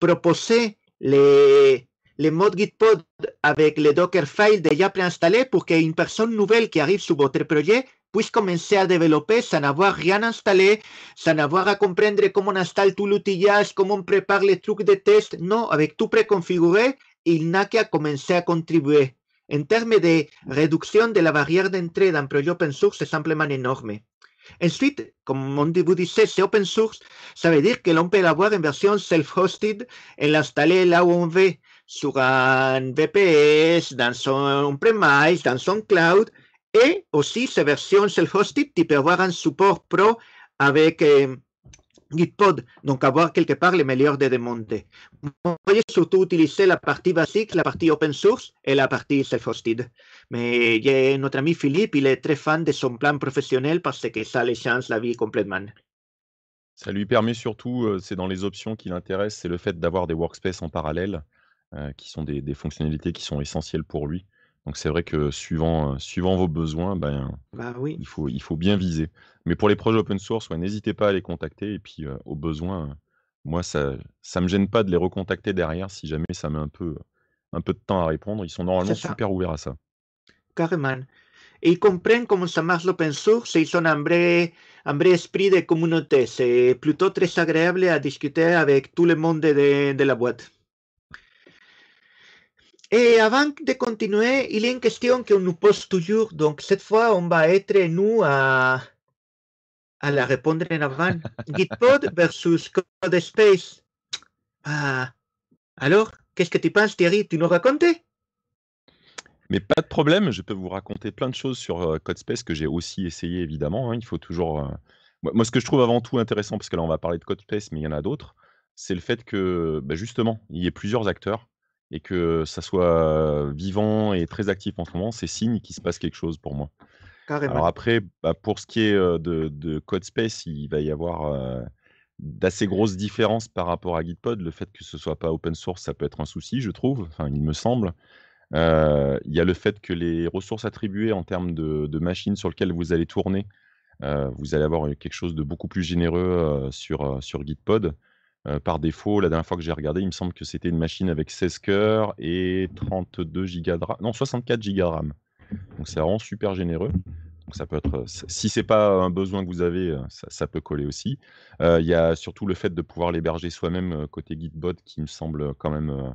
B: proposer les, les modes Gitpod avec les Dockerfile déjà préinstallé pour qu'une personne nouvelle qui arrive sur votre projet puisse commencer à développer sans avoir rien installé, sans avoir à comprendre comment on installe tout l'outillage, comment on prépare les trucs de test. Non, avec tout préconfiguré, il n'a qu'à commencer à contribuer. En términos de reducción de la barrera de entrada en proyectos open source, es simplemente enorme. Ensuite, como como vous dice open source, ça veut dire que l'on peut l'avoir en versión self-hosted en l'installer là où on veut, sur un VPS, en son on-premise, dans son cloud, et aussi se versión self-hosted, tu peux avoir un support pro avec que eh, Gitpod, donc avoir quelque part les meilleurs des demandes. Moi, surtout utiliser la partie basique, la partie open source et la partie self-hosted. Mais notre ami Philippe, il est très fan de son plan professionnel parce que ça les change la vie complètement.
C: Ça lui permet surtout, euh, c'est dans les options qui l'intéressent, c'est le fait d'avoir des workspaces en parallèle, euh, qui sont des, fonctionnalités qui sont essentielles pour lui. Donc c'est vrai que suivant, euh, suivant vos besoins, ben, bah oui. il, faut, il faut bien viser. Mais pour les projets open source, n'hésitez pas à les contacter. Et puis euh, aux au besoin, euh, moi, ça ne me gêne pas de les recontacter derrière si jamais ça met un peu, un peu de temps à répondre. Ils sont normalement super ouverts à ça. Carrément.
B: Et ils comprennent comment ça marche l'open source ils sont un vrai, esprit de communauté. C'est plutôt très agréable à discuter avec tout le monde de la boîte. Et avant de continuer, il y a une question qu'on nous pose toujours. Donc, cette fois, on va être, nous, à, à la répondre en avant. Gitpod versus Codespace. Ah, alors, qu'est-ce que tu penses, Thierry Tu nous racontes
C: mais pas de problème, je peux vous raconter plein de choses sur euh, CodeSpace que j'ai aussi essayé évidemment. Hein. Il faut toujours. Euh, moi, ce que je trouve avant tout intéressant, parce que là on va parler de CodeSpace, mais il y en a d'autres, c'est le fait que bah, justement, il y ait plusieurs acteurs et que ça soit vivant et très actif en ce moment, c'est signe qu'il se passe quelque chose pour moi. Carrément. Alors après, bah, pour ce qui est de, Codespace, il va y avoir d'assez grosses différences par rapport à Gitpod. Le fait que ce soit pas open source, ça peut être un souci, je trouve. Enfin, il me semble. il y a le fait que les ressources attribuées en termes de, machines sur lesquelles vous allez tourner, vous allez avoir quelque chose de beaucoup plus généreux sur, sur Gitpod. Euh, par défaut, la dernière fois que j'ai regardé, il me semble que c'était une machine avec 16 cœurs et 32 gigas de RAM. Non, 64 gigas de RAM. Donc c'est vraiment super généreux. Donc ça peut être, euh, si c'est pas un besoin que vous avez, euh, ça, peut coller aussi. Il y a surtout le fait de pouvoir l'héberger soi-même côté Gitbot, qui me semble quand même,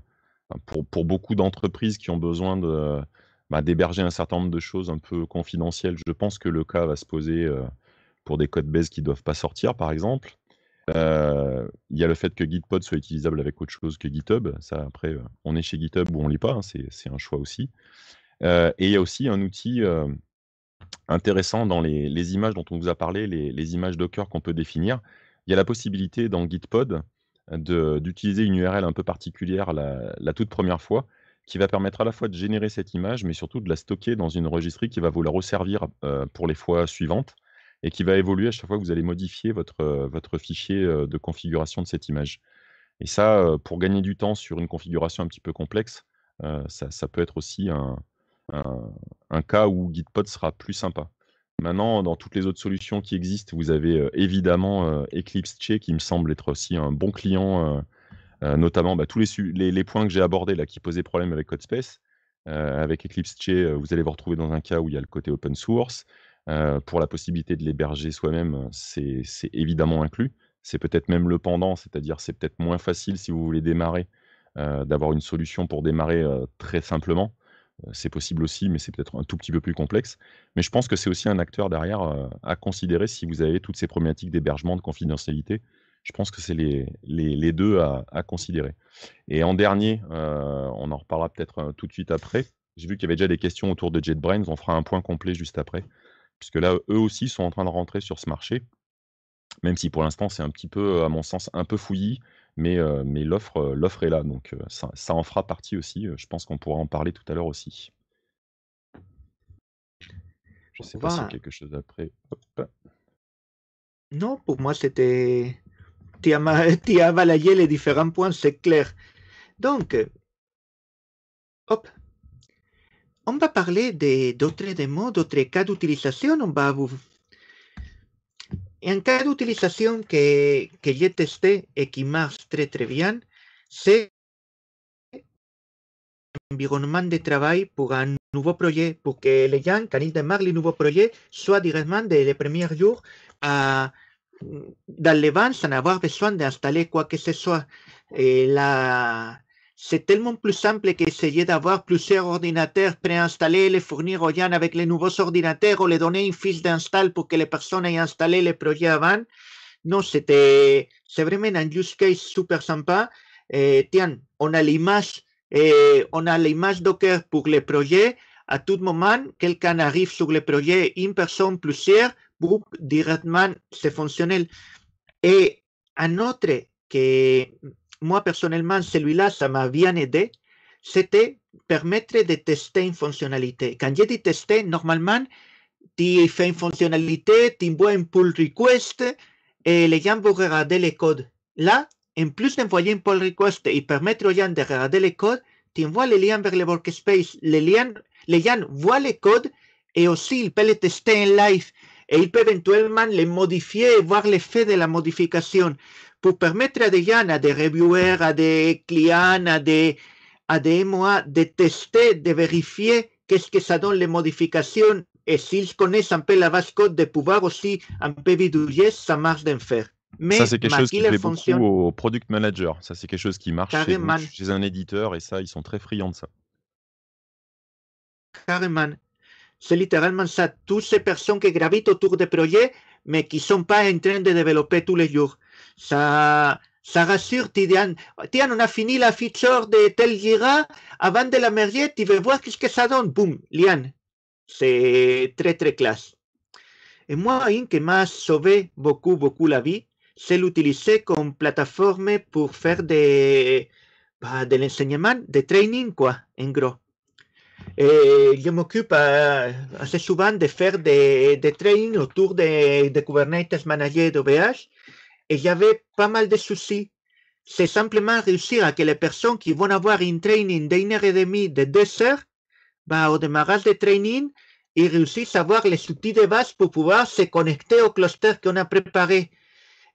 C: pour, beaucoup d'entreprises qui ont besoin bah, d'héberger un certain nombre de choses un peu confidentielles, je pense que le cas va se poser pour des codes bases qui ne doivent pas sortir, par exemple. Euh, il y a le fait que Gitpod soit utilisable avec autre chose que GitHub. Ça, après, euh, on est chez GitHub ou on ne l'est pas. Hein, c'est un choix aussi. Euh, et il y a aussi un outil intéressant dans les, images dont on vous a parlé, les, images Docker qu'on peut définir. Il y a la possibilité dans Gitpod d'utiliser une URL un peu particulière la, la, toute première fois qui va permettre à la fois de générer cette image, mais surtout de la stocker dans une registrie qui va vous la resservir pour les fois suivantes et qui va évoluer à chaque fois que vous allez modifier votre, euh, votre fichier euh, de configuration de cette image. Et ça, euh, pour gagner du temps sur une configuration un petit peu complexe, ça, peut être aussi un, cas où Gitpod sera plus sympa. Maintenant, dans toutes les autres solutions qui existent, vous avez évidemment Eclipse Che qui me semble être aussi un bon client, notamment bah, tous les, points que j'ai abordés là qui posaient problème avec CodeSpace. avec Eclipse Che, vous allez vous retrouver dans un cas où il y a le côté open source, euh, pour la possibilité de l'héberger soi-même, euh, c'est évidemment inclus. C'est peut-être même le pendant, c'est-à-dire c'est peut-être moins facile si vous voulez démarrer, euh, d'avoir une solution pour démarrer très simplement. C'est possible aussi, mais c'est peut-être un tout petit peu plus complexe. Mais je pense que c'est aussi un acteur derrière à considérer si vous avez toutes ces problématiques d'hébergement, de confidentialité. Je pense que c'est les, deux à, à, considérer. Et en dernier, on en reparlera peut-être tout de suite après. J'ai vu qu'il y avait déjà des questions autour de JetBrains. On fera un point complet juste après puisque là, eux aussi sont en train de rentrer sur ce marché, même si pour l'instant, c'est un petit peu, à mon sens, un peu fouillis, mais, euh, mais l'offre, euh, l'offre est là, donc euh, ça, ça, en fera partie aussi. Je pense qu'on pourra en parler tout à l'heure aussi. Je ne sais pas y a quelque chose après.
B: Non, pour moi, c'était. Tu as, tu as balayé les différents points, c'est clair. Donc, hop, on va parler d'autres de, mots, d'autres cas d'utilisation. On va vous... Un cas d'utilisation que, que j'ai testé et qui marche très très bien, c'est environnement de travail pour un nouveau projet, pour que les gens, quand ils démarrent le nouveau projet, soient directement dès les premiers jours à, dans l'avance, sans avoir besoin d'installer quoi que ce soit. Et la, c'est tellement plus simple qu'essayer d'avoir plusieurs ordinateurs préinstallés et les fournir aux gens avec les nouveaux ordinateurs ou les donner une fiche d'install pour que les personnes aient installé les projets avant. Non, c'était, c'est vraiment un use case super sympa. Et tiens, on a l'image, on a l'image Docker pour les projets. À tout moment, quelqu'un arrive sur le projet, une personne, plusieurs, groupe, directement, c'est fonctionnel. Et un autre que moi personnellement, celui-là, ça m'a bien aidé, c'était permettre de tester une fonctionnalité. Quand j'ai dit tester, normalement, tu fais une fonctionnalité, tu envoies pull request et les gens vont regarder les codes. Là, en plus d'envoyer un pull request et permettre aux gens de regarder les codes, tu envoies les liens vers le workspace. Les, liens, les gens voient les codes et aussi ils peuvent les tester en live et ils peuvent éventuellement les modifier et voir l'effet de la modification pour permettre à des gens, à des reviewers, à des clients, à des, à MOA de tester, de vérifier qu'est-ce que ça donne les modifications et s'ils connaissent un peu la base code, de pouvoir aussi un peu bidouiller, ça marche d'enfer. Mais ça, c'est quelque chose qui fonctionne... beaucoup
C: product manager. Ça, c'est quelque chose qui marche chez, chez, un éditeur et ça, ils sont très friands de ça.
B: Carrément. C'est littéralement ça. Toutes ces personnes qui gravitent autour des projets, mais qui ne sont pas en train de développer tous les jours ça, ça rassure Tidiane. Tiens, on a fini la feature de Tel Gira avant de la merger, tu veux voir qu'est-ce que ça donne. Boum, Liane. C'est très, très classe. Et moi, une qui m'a sauvé beaucoup, beaucoup la vie, c'est l'utiliser comme plateforme pour faire des, bah, de l'enseignement, de training, quoi, en gros. Et je m'occupe euh, assez souvent de faire des, des trainings autour de, de Kubernetes Manager d'OVH et j'avais pas mal de soucis. C'est simplement réussir à que les personnes qui vont avoir un training d'une heure et demie, de deux heures, bah, au démarrage de training, ils réussissent à avoir les outils de base pour pouvoir se connecter au cluster qu'on a préparé.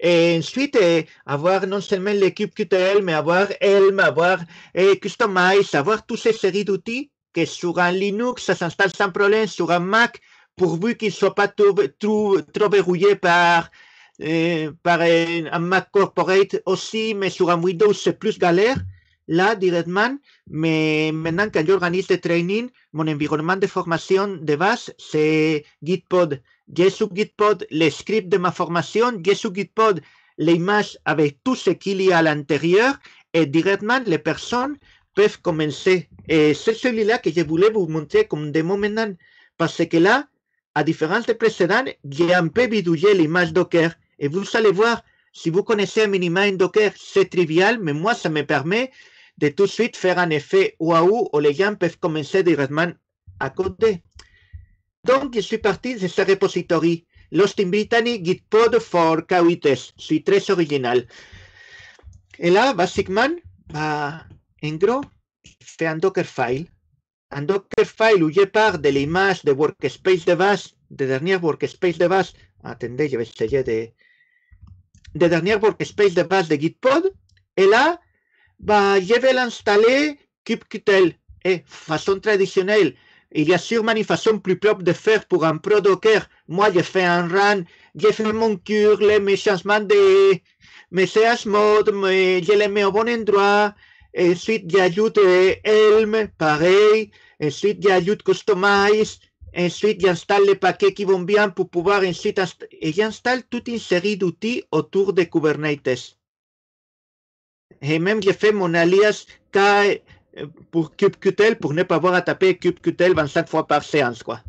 B: Et ensuite, euh, avoir non seulement l'équipe QTL, mais avoir Helm, avoir euh, Customize, avoir toutes ces séries d'outils que sur un Linux, ça s'installe sans problème, sur un Mac, pourvu qu'il ne soit pas trop, trop, trop verrouillé par par un, Mac corporate aussi, mais sur un Windows, c'est plus galère. Là, directement, mais maintenant, quand j'organise des trainings, mon environnement de formation de base, c'est Gitpod. J'ai sur Gitpod les scripts de ma formation, j'ai sur Gitpod les images avec tout ce qu'il y a à l'intérieur, et directement, les personnes peuvent commencer. Et c'est celui-là que je voulais vous montrer comme démo maintenant, parce que là, à différence des précédents, j'ai un peu bidouillé l'image Docker. Et vous allez voir, si vous connaissez un minima Docker, c'est trivial, mais moi, ça me permet de tout de suite faire un effet waouh où les gens peuvent commencer directement à côté. Donc, je suis parti de ce repository. Lost in Brittany, Gitpod for K8S. Je suis très original. Et là, basiquement, Man bah, en gros, je fais un Dockerfile. Un Dockerfile où je pars de l'image de workspace de base, de dernière workspace de base, Attendez, je vais essayer de, de que workspace de base de Gitpod. Et là, bah, je vais l'installer kubectl. Et façon traditionnelle, il y a sûrement une façon plus propre de faire pour un pro Docker. Moi, je fais un run, j'ai fait mon curl, mes changements de mes ce mode, mais je les mets au bon endroit. Et ensuite, j'ajoute euh, Helm, pareil. Ensuite, j'ajoute Customize. Ensuite, j'installe les paquets qui vont bien pour pouvoir ensuite et j'installe toute une série d'outils autour de Kubernetes. Et même, j'ai fait mon alias K eh, pour kubectl pour ne pas avoir à taper kubectl 25 fois par séance, quoi.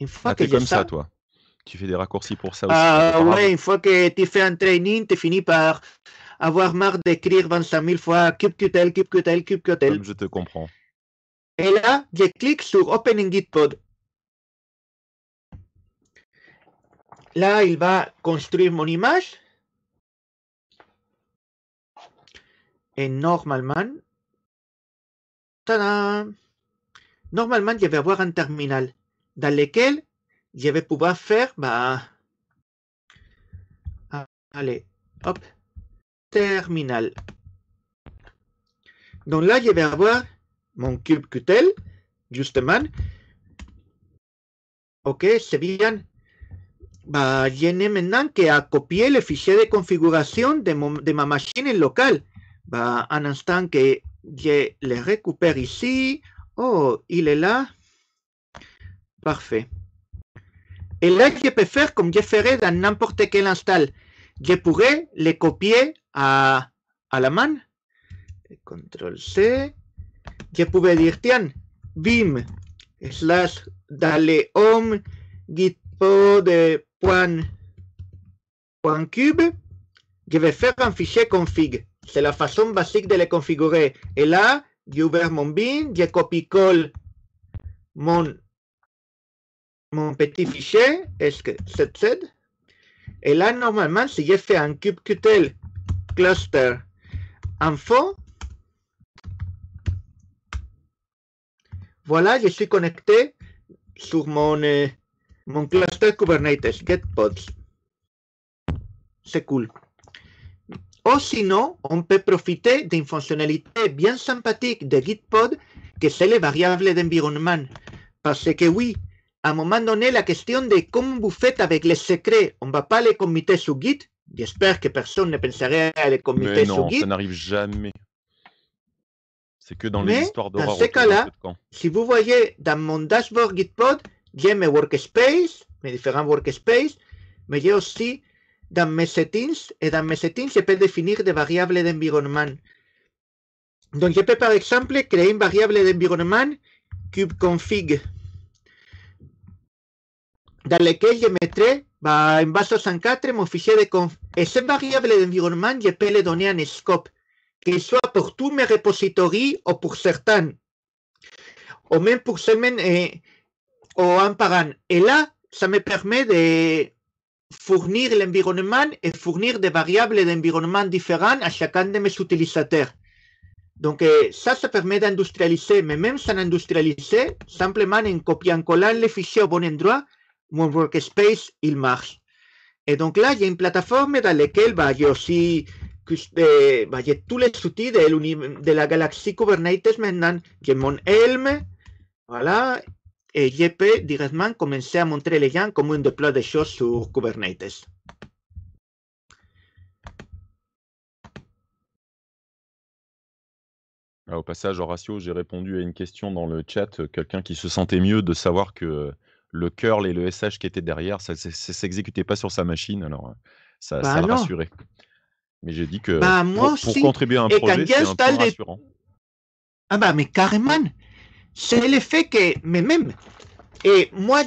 C: Une fois ah, que comme ça, toi. Tu fais des raccourcis pour ça ah, aussi. Ah ouais,
B: une fois que tu fais un training, tu finis par avoir marre d'écrire 25 000 fois kubectl, kubectl, kubectl. je te comprends. Et là, je clique sur Opening Gitpod ». Là, il va construire mon image. Et normalement, tada, normalement, je vais avoir un terminal dans lequel je vais pouvoir faire, bah, allez, hop, terminal. Donc là, je vais avoir mon cube cutel, justement. Ok, c'est bien. Menan que acopié el fichier de configuración de, de ma machine local. Va un instant que je le récupère ici. Oh, il est là. Parfait. El là, je peux faire comme je ferai dans n'importe quel install. Je pourrais le copier à, à la main. Control C. Je pouvais dire, tiens, bim, slash, dale home, git de point, point cube, je vais faire un fichier config. C'est la façon basique de le configurer. Et là, ouvert mon bin, je copie-colle mon, mon petit fichier, est-ce que c'est Et là, normalement, si j'ai fait un cube kubectl cluster info, voilà, je suis connecté sur mon, euh, mon cluster Kubernetes get C'est cool. Ou sinon, on peut profiter d'une fonctionnalité bien sympathique de Gitpod, que c'est les variables d'environnement. Parce que oui, à un moment donné, la question de comment vous faites avec les secrets, on ne va pas les committer sous Git. J'espère que personne ne penserait à les committer sous Git. Ça
C: n'arrive jamais. C'est que dans les histoires d'horreur. Dans ces cas-là,
B: si vous voyez dans mon dashboard Gitpod, j'ai workspace, mes différents Workspace, mais j'ai aussi dans mes settings, et dans mes settings, je peux définir des variables d'environnement. Donc, je peux par exemple créer une variable d'environnement kubeconfig dans laquelle je mettrai bah, en base 64 mon fichier de config. Et cette variable d'environnement, je peux les donner un scope, qu'il soit pour tous mes repositories ou pour certains, ou même pour et en un Et là, ça me permet de fournir l'environnement et fournir des variables d'environnement différents à chacun de mes utilisateurs. Donc eh, ça, ça permet d'industrialiser, mais même sans industrialiser, simplement en copiant-collant les fichiers au bon endroit, mon workspace, il marche. Et donc là, il y a une plateforme dans laquelle bah, j'ai aussi que eh, bah, tous les outils de, de, la galaxie Kubernetes maintenant. J'ai mon Helm, voilà, et j'ai e peux directement commencer à montrer les gens comment on déploie des choses sur Kubernetes.
C: au passage, Horatio, j'ai répondu à une question dans le chat, quelqu'un qui se sentait mieux de savoir que le curl et le SH qui étaient derrière, ça ne s'exécutait pas sur sa machine, alors euh, ça, bah rassuré. le rassurait. Mais j'ai dit que bah pour, contribuer à un projet, c'est un peu rassurant.
B: Ah bah mais carrément c'est le fait que, mais même, et moi,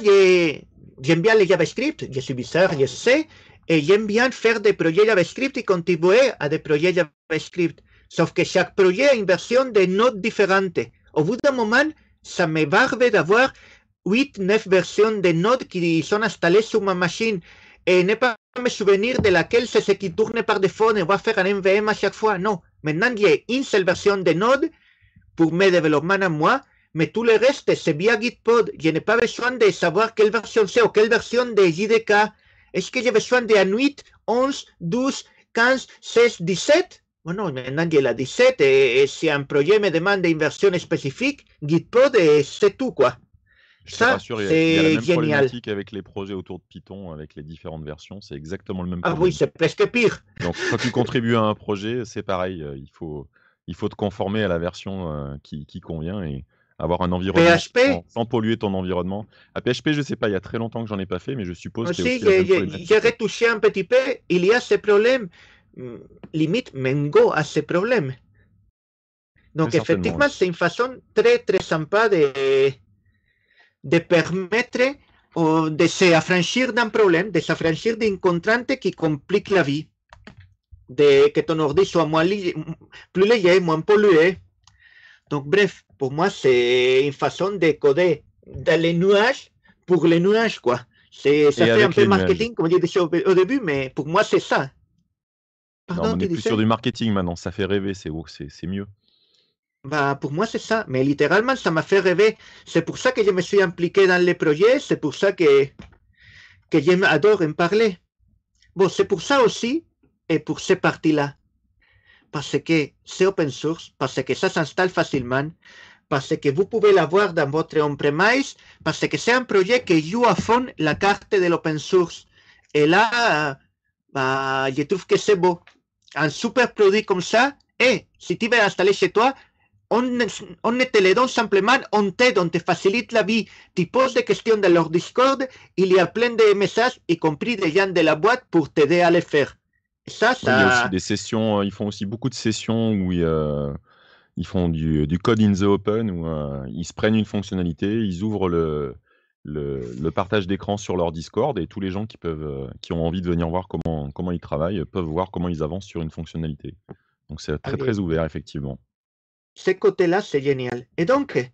B: j'aime bien le JavaScript, je suis bizarre, je sais, et j'aime bien faire des projets JavaScript et contribuer à des projets JavaScript. Sauf que chaque projet a une version de notes différente. Au bout d'un moment, ça me barbe d'avoir 8, 9 versions de notes qui sont installées sur ma machine et n'est pas me souvenir de laquelle c'est ce qui tourne par défaut et va faire un MVM à chaque fois. Non, maintenant j'ai une seule version de Node pour mes développements à moi mais tout le reste, c'est via Gitpod. Je n'ai pas besoin de savoir quelle version c'est ou quelle version de JDK. Est-ce que j'ai besoin de 8, 11, 12, 15, 16, 17 Bon, non, maintenant j'ai la 17 et, si un projet me demande une version spécifique, Gitpod, c'est tout quoi. ça, c'est génial.
C: même avec les projets autour de Python, avec les différentes versions. C'est exactement le même problème. Ah oui, c'est presque pire. Donc, quand tu contribues à un projet, c'est pareil. Euh, il faut, il faut te conformer à la version euh, qui, qui convient. Et, avoir un environnement sans, polluer ton environnement. À PHP, je ne sais pas, il y a très longtemps que j'en ai pas fait, mais je suppose ah, aussi, Si, J'ai
B: retouché un petit peu, il y a ces problèmes hmm, Limite, Mengo a ces problèmes.
C: Donc, effectivement,
B: c'est une façon très, très sympa de, de permettre de s'affranchir d'un problème, de s'affranchir d'une contrainte qui complique la vie, de que ton ordi soit moins, plus léger, moins pollué. Donc, bref, pour moi, c'est une façon de coder dans les nuages pour les nuages, quoi. C'est, ça fait un peu marketing, comme je disais au, début, mais pour moi, c'est ça. on est plus sur du
C: marketing maintenant, ça fait rêver, c'est, c'est mieux.
B: Bah, pour moi, c'est ça. Mais littéralement, ça m'a fait rêver. C'est pour ça que je me suis impliqué dans les projets. C'est pour ça que, que j'adore en parler. Bon, c'est pour ça aussi, et pour ces parties-là, parce que c'est open source, parce que ça s'installe facilement, parce que vous pouvez l'avoir dans votre on parce que c'est un projet qui joue à fond la carte de l'open source. Et là, bah, je trouve que c'est beau. Un super produit comme ça, et si tu veux l'installer chez toi, on, on ne te le donne simplement, on t'aide, on te facilite la vie. Tu poses des questions dans leur Discord, il y a plein de messages, y compris des gens de la boîte, pour t'aider à les faire. Il a aussi des
C: sessions, euh, ils font aussi beaucoup de sessions où ils, euh, font du, code in the open, où euh, ils se prennent une fonctionnalité, ils ouvrent le, partage d'écran sur leur Discord et tous les gens qui, peuvent, qui ont envie de venir voir comment, comment ils travaillent peuvent voir comment ils avancent sur une fonctionnalité. Donc c'est très très ouvert, effectivement.
B: Ce côté-là, c'est génial. Et donc,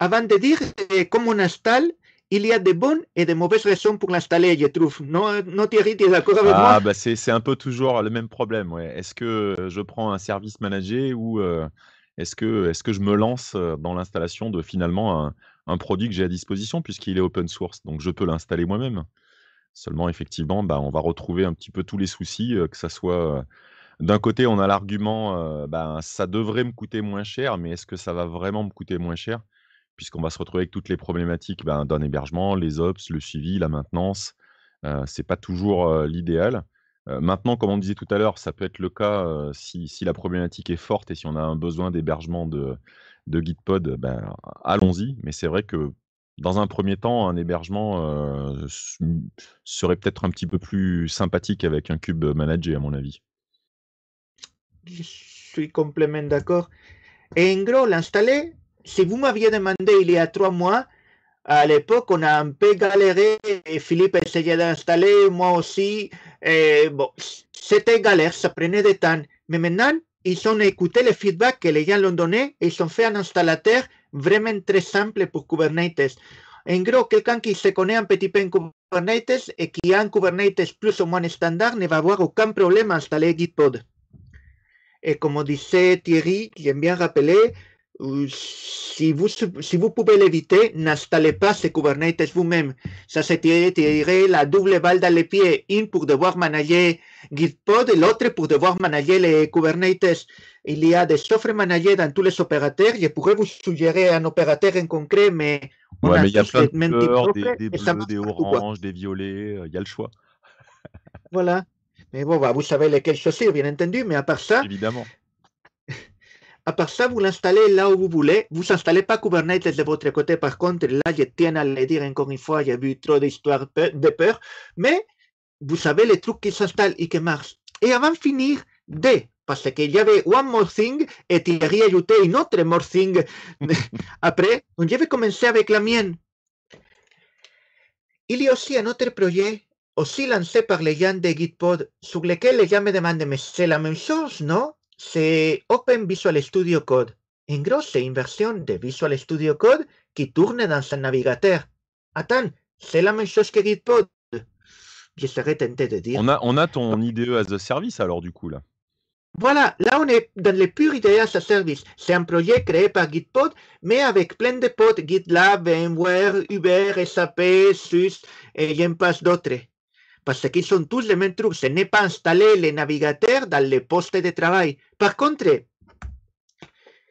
B: avant de dire eh, comment on installe, il y a des bonnes et des mauvaises raisons pour l'installer, je trouve. Non, non Thierry, tu es d'accord avec ah,
C: bah, C'est un peu toujours le même problème. Ouais. Est-ce que je prends un service managé ou euh, est-ce que, est que je me lance euh, dans l'installation de finalement un, produit que j'ai à disposition puisqu'il est open source Donc je peux l'installer moi-même. Seulement, effectivement, bah, on va retrouver un petit peu tous les soucis, euh, que ça soit. d'un côté, on a l'argument, bah, ça devrait me coûter moins cher, mais est-ce que ça va vraiment me coûter moins cher puisqu'on va se retrouver avec toutes les problématiques ben, d'un hébergement, les ops, le suivi, la maintenance. Euh, ce n'est pas toujours euh, l'idéal. Euh, maintenant, comme on disait tout à l'heure, ça peut être le cas si, si, la problématique est forte et si on a un besoin d'hébergement de, de Gitpod, ben, allons-y. Mais c'est vrai que dans un premier temps, un hébergement serait peut-être un petit peu plus sympathique avec un cube managé, à mon avis.
B: Je suis complètement d'accord. Et en gros, l'installer, si vous m'aviez demandé il y a trois mois, à l'époque, on a un peu galéré. Et Philippe essayait d'installer, moi aussi. c'était galère, ça prenait des temps. Mais maintenant, ils ont écouté le feedback que les gens l'ont donné et ils ont fait un installateur vraiment très simple pour Kubernetes. En gros, quelqu'un qui se connaît un petit peu en Kubernetes et qui a un Kubernetes plus ou moins standard ne va avoir aucun problème à installer Gitpod. Et comme disait Thierry, j'aime bien rappeler, euh, si vous, si vous pouvez l'éviter, n'installez pas ces Kubernetes vous-même. Ça c'est tirer la double balle dans les pieds, une pour devoir manager Gitpod et l'autre pour devoir manager les Kubernetes. Il y a des offres managés dans tous les opérateurs. Je pourrais vous suggérer un opérateur en concret, mais
C: on a y a plein de peurs, des, des, bleus, des oranges, des violets, euh, il y a le choix.
B: voilà. Mais bon, bah, vous savez lesquels choisir, bien entendu, mais à part ça, Évidemment. À part ça, vous l'installez là où vous voulez. Vous n'installez pas Kubernetes de votre côté. Par contre, là, je tiens à le dire encore une fois, j'ai vu trop d'histoires de peur. Mais vous savez les trucs qui s'installent et qui marchent. Et avant de finir, D, parce qu'il y avait One More Thing et il a ajouté une autre More Thing après. on je vais commencer avec la mienne. Il y a aussi un autre projet, aussi lancé par les gens de Gitpod, sur lequel les gens me demandent, mais c'est la même chose, non c'est Open Visual Studio Code, En une version inversion de Visual Studio Code qui tourne dans un navigateur. Attends, c'est la même chose que Gitpod. Je serais tenté de dire.
C: On a, ton IDE as a service alors du coup là.
B: Voilà, là on est dans les pures IDE as a service. C'est un projet créé par Gitpod, mais avec plein de pods, GitLab, VMware, Uber, SAP, SUS et j'en passe d'autres parce qu'ils sont tous les mêmes trucs. Ce n'est pas installer les navigateurs dans les postes de travail. Par contre,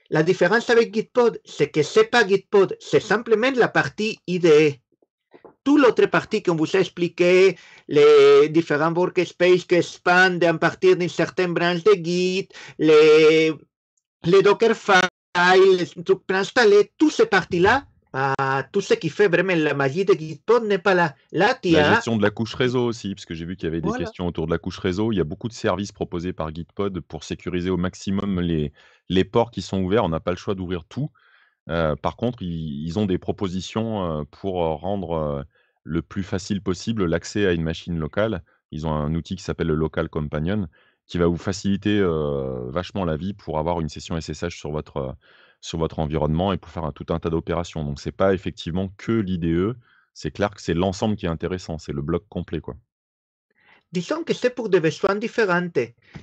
B: la différence avec Gitpod, c'est que ce n'est pas Gitpod, c'est simplement la partie IDE. tout l'autre partie qu'on vous a expliqué, les différents workspaces qui expandent à partir d'une certaine branche de Git, les, les Dockerfiles, les trucs toutes ces parties-là, ah, tout ce qui fait vraiment la magie de Gitpod n'est pas là. la gestion
C: de la couche réseau aussi, parce que j'ai vu qu'il y avait des questions autour de la couche réseau. Il y a beaucoup de services proposés par Gitpod pour sécuriser au maximum les, les ports qui sont ouverts. On n'a pas le choix d'ouvrir tout. Euh, par contre, ils, ont des propositions euh, pour euh, rendre le plus facile possible l'accès à une machine locale. Ils ont un outil qui s'appelle le Local Companion, qui va vous faciliter vachement la vie pour avoir une session SSH sur votre sur votre environnement et pour faire un, tout un tas d'opérations. Donc ce n'est pas effectivement que l'IDE, c'est clair que c'est l'ensemble qui est intéressant, c'est le bloc complet quoi.
B: Disons que c'est pour des besoins différents.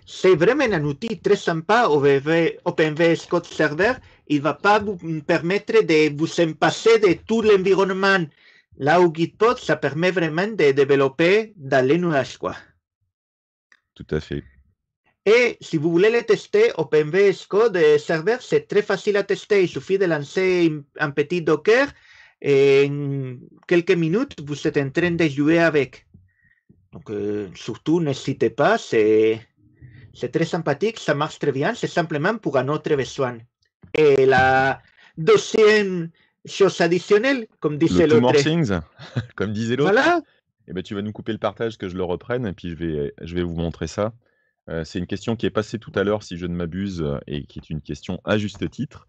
B: C'est vraiment un outil très sympa, OVV, OpenVS Code Server. Il ne va pas vous permettre de vous empasser passer de tout l'environnement. Là où Gitpod, ça permet vraiment de développer dans les nuages. Tout à fait. Et si vous voulez les tester, OpenVS Code eh, Server, c'est très facile à tester. Il suffit de lancer un petit Docker et en quelques minutes, vous êtes en train de jouer avec. Donc, euh, surtout, n'hésitez pas, c'est très sympathique, ça marche très bien, c'est simplement pour un autre besoin. Et la deuxième chose additionnelle, comme disait l'autre.
C: comme disait l'autre. Voilà. Eh ben, tu vas nous couper le partage, que je le reprenne, et puis je vais, je vais vous montrer ça c'est une question qui est passée tout à l'heure, si je ne m'abuse, et qui est une question à juste titre,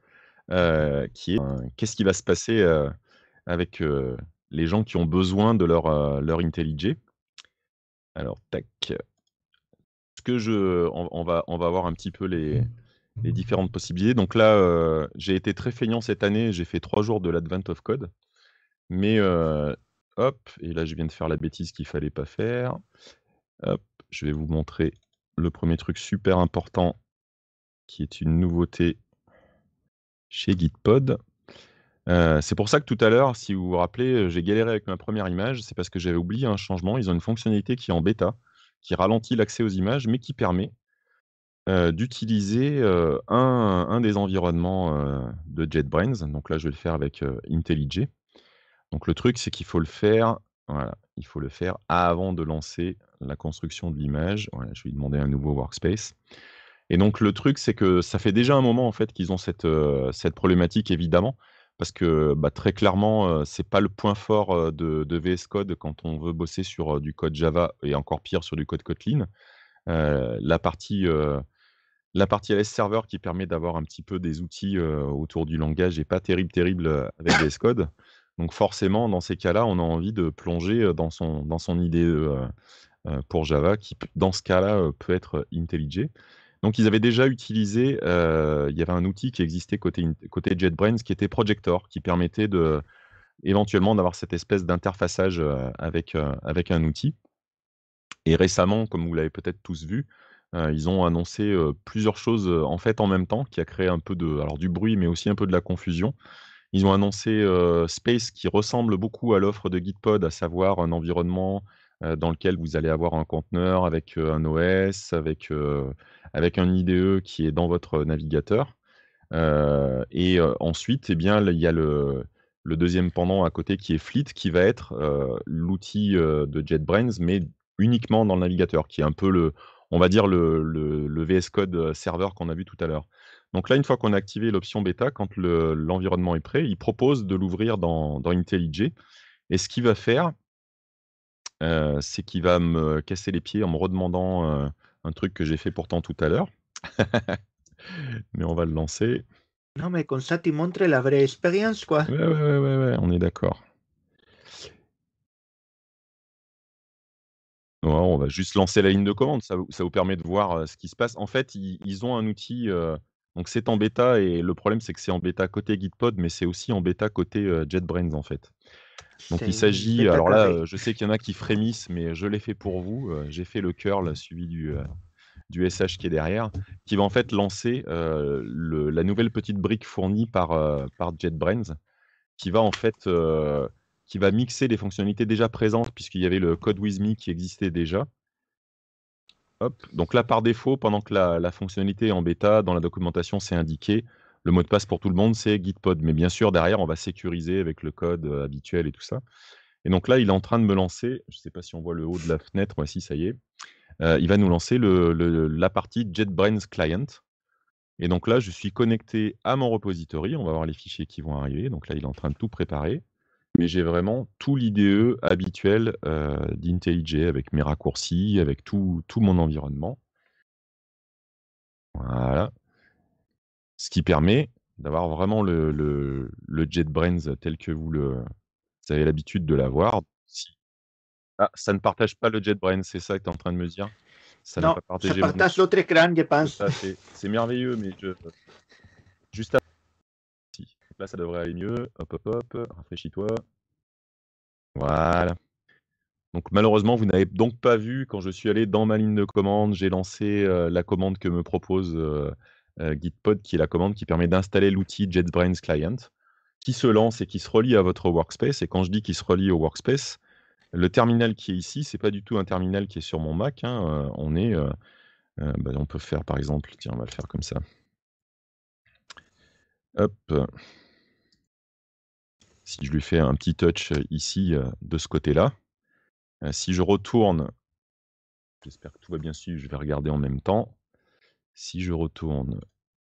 C: qui est qu'est-ce qui va se passer avec les gens qui ont besoin de leur, leur IntelliJ Alors, tac. ce que je, on, va, on va voir un petit peu les, différentes possibilités. Donc là, j'ai été très feignant cette année, j'ai fait trois jours de l'Advent of Code, mais hop, et là je viens de faire la bêtise qu'il fallait pas faire. Hop, je vais vous montrer le premier truc super important qui est une nouveauté chez Gitpod. Euh, c'est pour ça que tout à l'heure, si vous vous rappelez, euh, j'ai galéré avec ma première image, c'est parce que j'avais oublié un changement. Ils ont une fonctionnalité qui est en bêta, qui ralentit l'accès aux images, mais qui permet euh, d'utiliser un, un, des environnements de JetBrains. Donc là, je vais le faire avec IntelliJ. Donc le truc, c'est qu'il faut le faire il faut le faire avant de lancer la construction de l'image. je vais lui demander un nouveau workspace. Et donc le truc, c'est que ça fait déjà un moment en fait qu'ils ont cette, euh, problématique évidemment, parce que bah, très clairement, ce euh, c'est pas le point fort euh, de, VS Code quand on veut bosser sur du code Java et encore pire sur du code Kotlin. la partie la partie LS Server qui permet d'avoir un petit peu des outils autour du langage n'est pas terrible terrible avec VS Code. Donc forcément, dans ces cas-là, on a envie de plonger dans son, dans son e, pour Java, qui dans ce cas-là peut être IntelliJ. Donc ils avaient déjà utilisé, il y avait un outil qui existait côté, JetBrains qui était Projector, qui permettait de, éventuellement d'avoir cette espèce d'interfaçage avec, avec un outil. Et récemment, comme vous l'avez peut-être tous vu, ils ont annoncé plusieurs choses en fait en même temps, qui a créé un peu de, alors, du bruit, mais aussi un peu de la confusion. Ils ont annoncé Space qui ressemble beaucoup à l'offre de Gitpod, à savoir un environnement dans lequel vous allez avoir un conteneur avec un OS, avec, avec un IDE qui est dans votre navigateur. et ensuite, eh bien, il y a le, deuxième pendant à côté qui est Fleet, qui va être l'outil de JetBrains, mais uniquement dans le navigateur, qui est un peu le, on va dire le VS Code serveur qu'on a vu tout à l'heure. Donc là, une fois qu'on a activé l'option bêta, quand l'environnement est prêt, il propose de l'ouvrir dans, IntelliJ. Et ce qu'il va faire, euh, c'est qu'il va me casser les pieds en me redemandant euh, un truc que j'ai fait pourtant tout à l'heure. mais on va le lancer.
B: Non, mais comme ça, tu montres la vraie expérience, quoi. Ouais, ouais,
C: ouais, ouais, on est d'accord. on va juste lancer la ligne de commande, ça, vous permet de voir euh, ce qui se passe. En fait, ils ont un outil donc c'est en bêta et le problème c'est que c'est en bêta côté Gitpod, mais c'est aussi en bêta côté euh, JetBrains en fait. Donc il s'agit, alors là, euh, je sais qu'il y en a qui frémissent, mais je l'ai fait pour vous. Euh, j'ai fait le curl suivi du, du SH qui est derrière, qui va en fait lancer la nouvelle petite brique fournie par, par JetBrains, qui va en fait, qui va mixer les fonctionnalités déjà présentes puisqu'il y avait le code with qui existait déjà donc là, par défaut, pendant que la, fonctionnalité est en bêta, dans la documentation, c'est indiqué. Le mot de passe pour tout le monde, c'est GitPod. Mais bien sûr, derrière, on va sécuriser avec le code euh, habituel et tout ça. Et donc là, il est en train de me lancer. Je ne sais pas si on voit le haut de la fenêtre. si, ça y est. Euh, il va nous lancer la partie JetBrains Client. Et donc là, je suis connecté à mon repository. On va voir les fichiers qui vont arriver. Donc là, il est en train de tout préparer mais j'ai vraiment tout l'IDE habituel euh, d'IntelliJ avec mes raccourcis, avec tout, tout mon environnement. Voilà. Ce qui permet d'avoir vraiment le, le, le JetBrains tel que vous, le, avez l'habitude de l'avoir. Ah, ça ne partage pas le JetBrains, c'est ça que tu es en train de me dire ça non, pas ça partage l'autre écran, je pense. C'est merveilleux, mais je, Là, ça devrait aller mieux. Hop, hop, hop. Rafraîchis-toi. Voilà. Donc malheureusement, vous n'avez donc pas vu quand je suis allé dans ma ligne de commande, j'ai lancé euh, la commande que me propose euh, euh, Gitpod, qui est la commande qui permet d'installer l'outil JetBrains Client, qui se lance et qui se relie à votre workspace. Et quand je dis qu'il se relie au workspace, le terminal qui est ici, c'est pas du tout un terminal qui est sur mon Mac. Hein. on est, ben, on peut faire par exemple, tiens, on va le faire comme ça. Hop si je lui fais un petit touch euh, ici euh, de ce côté-là, euh, si je retourne, j'espère que tout va bien suivre, je vais regarder en même temps. Si je retourne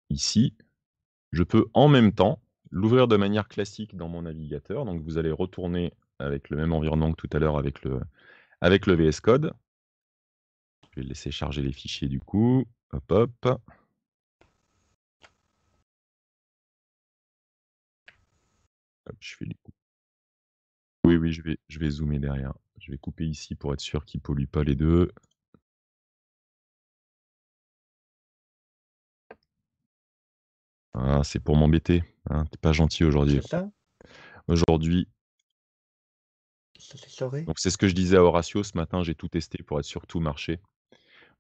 C: ici, je peux en même temps l'ouvrir de manière classique dans mon navigateur. Donc vous allez retourner avec le même environnement que tout à l'heure avec le, avec le VS Code. Je vais laisser charger les fichiers du coup.
D: Hop, hop. je fais les Oui, oui, je vais, je vais zoomer derrière. Je vais couper ici pour être sûr qu'il ne pollue pas les deux. Ah, c'est pour m'embêter. Hein. T'es
C: pas gentil aujourd'hui. Aujourd'hui. Donc c'est ce que je disais à Horatio ce matin, j'ai tout testé pour être sûr que tout marchait.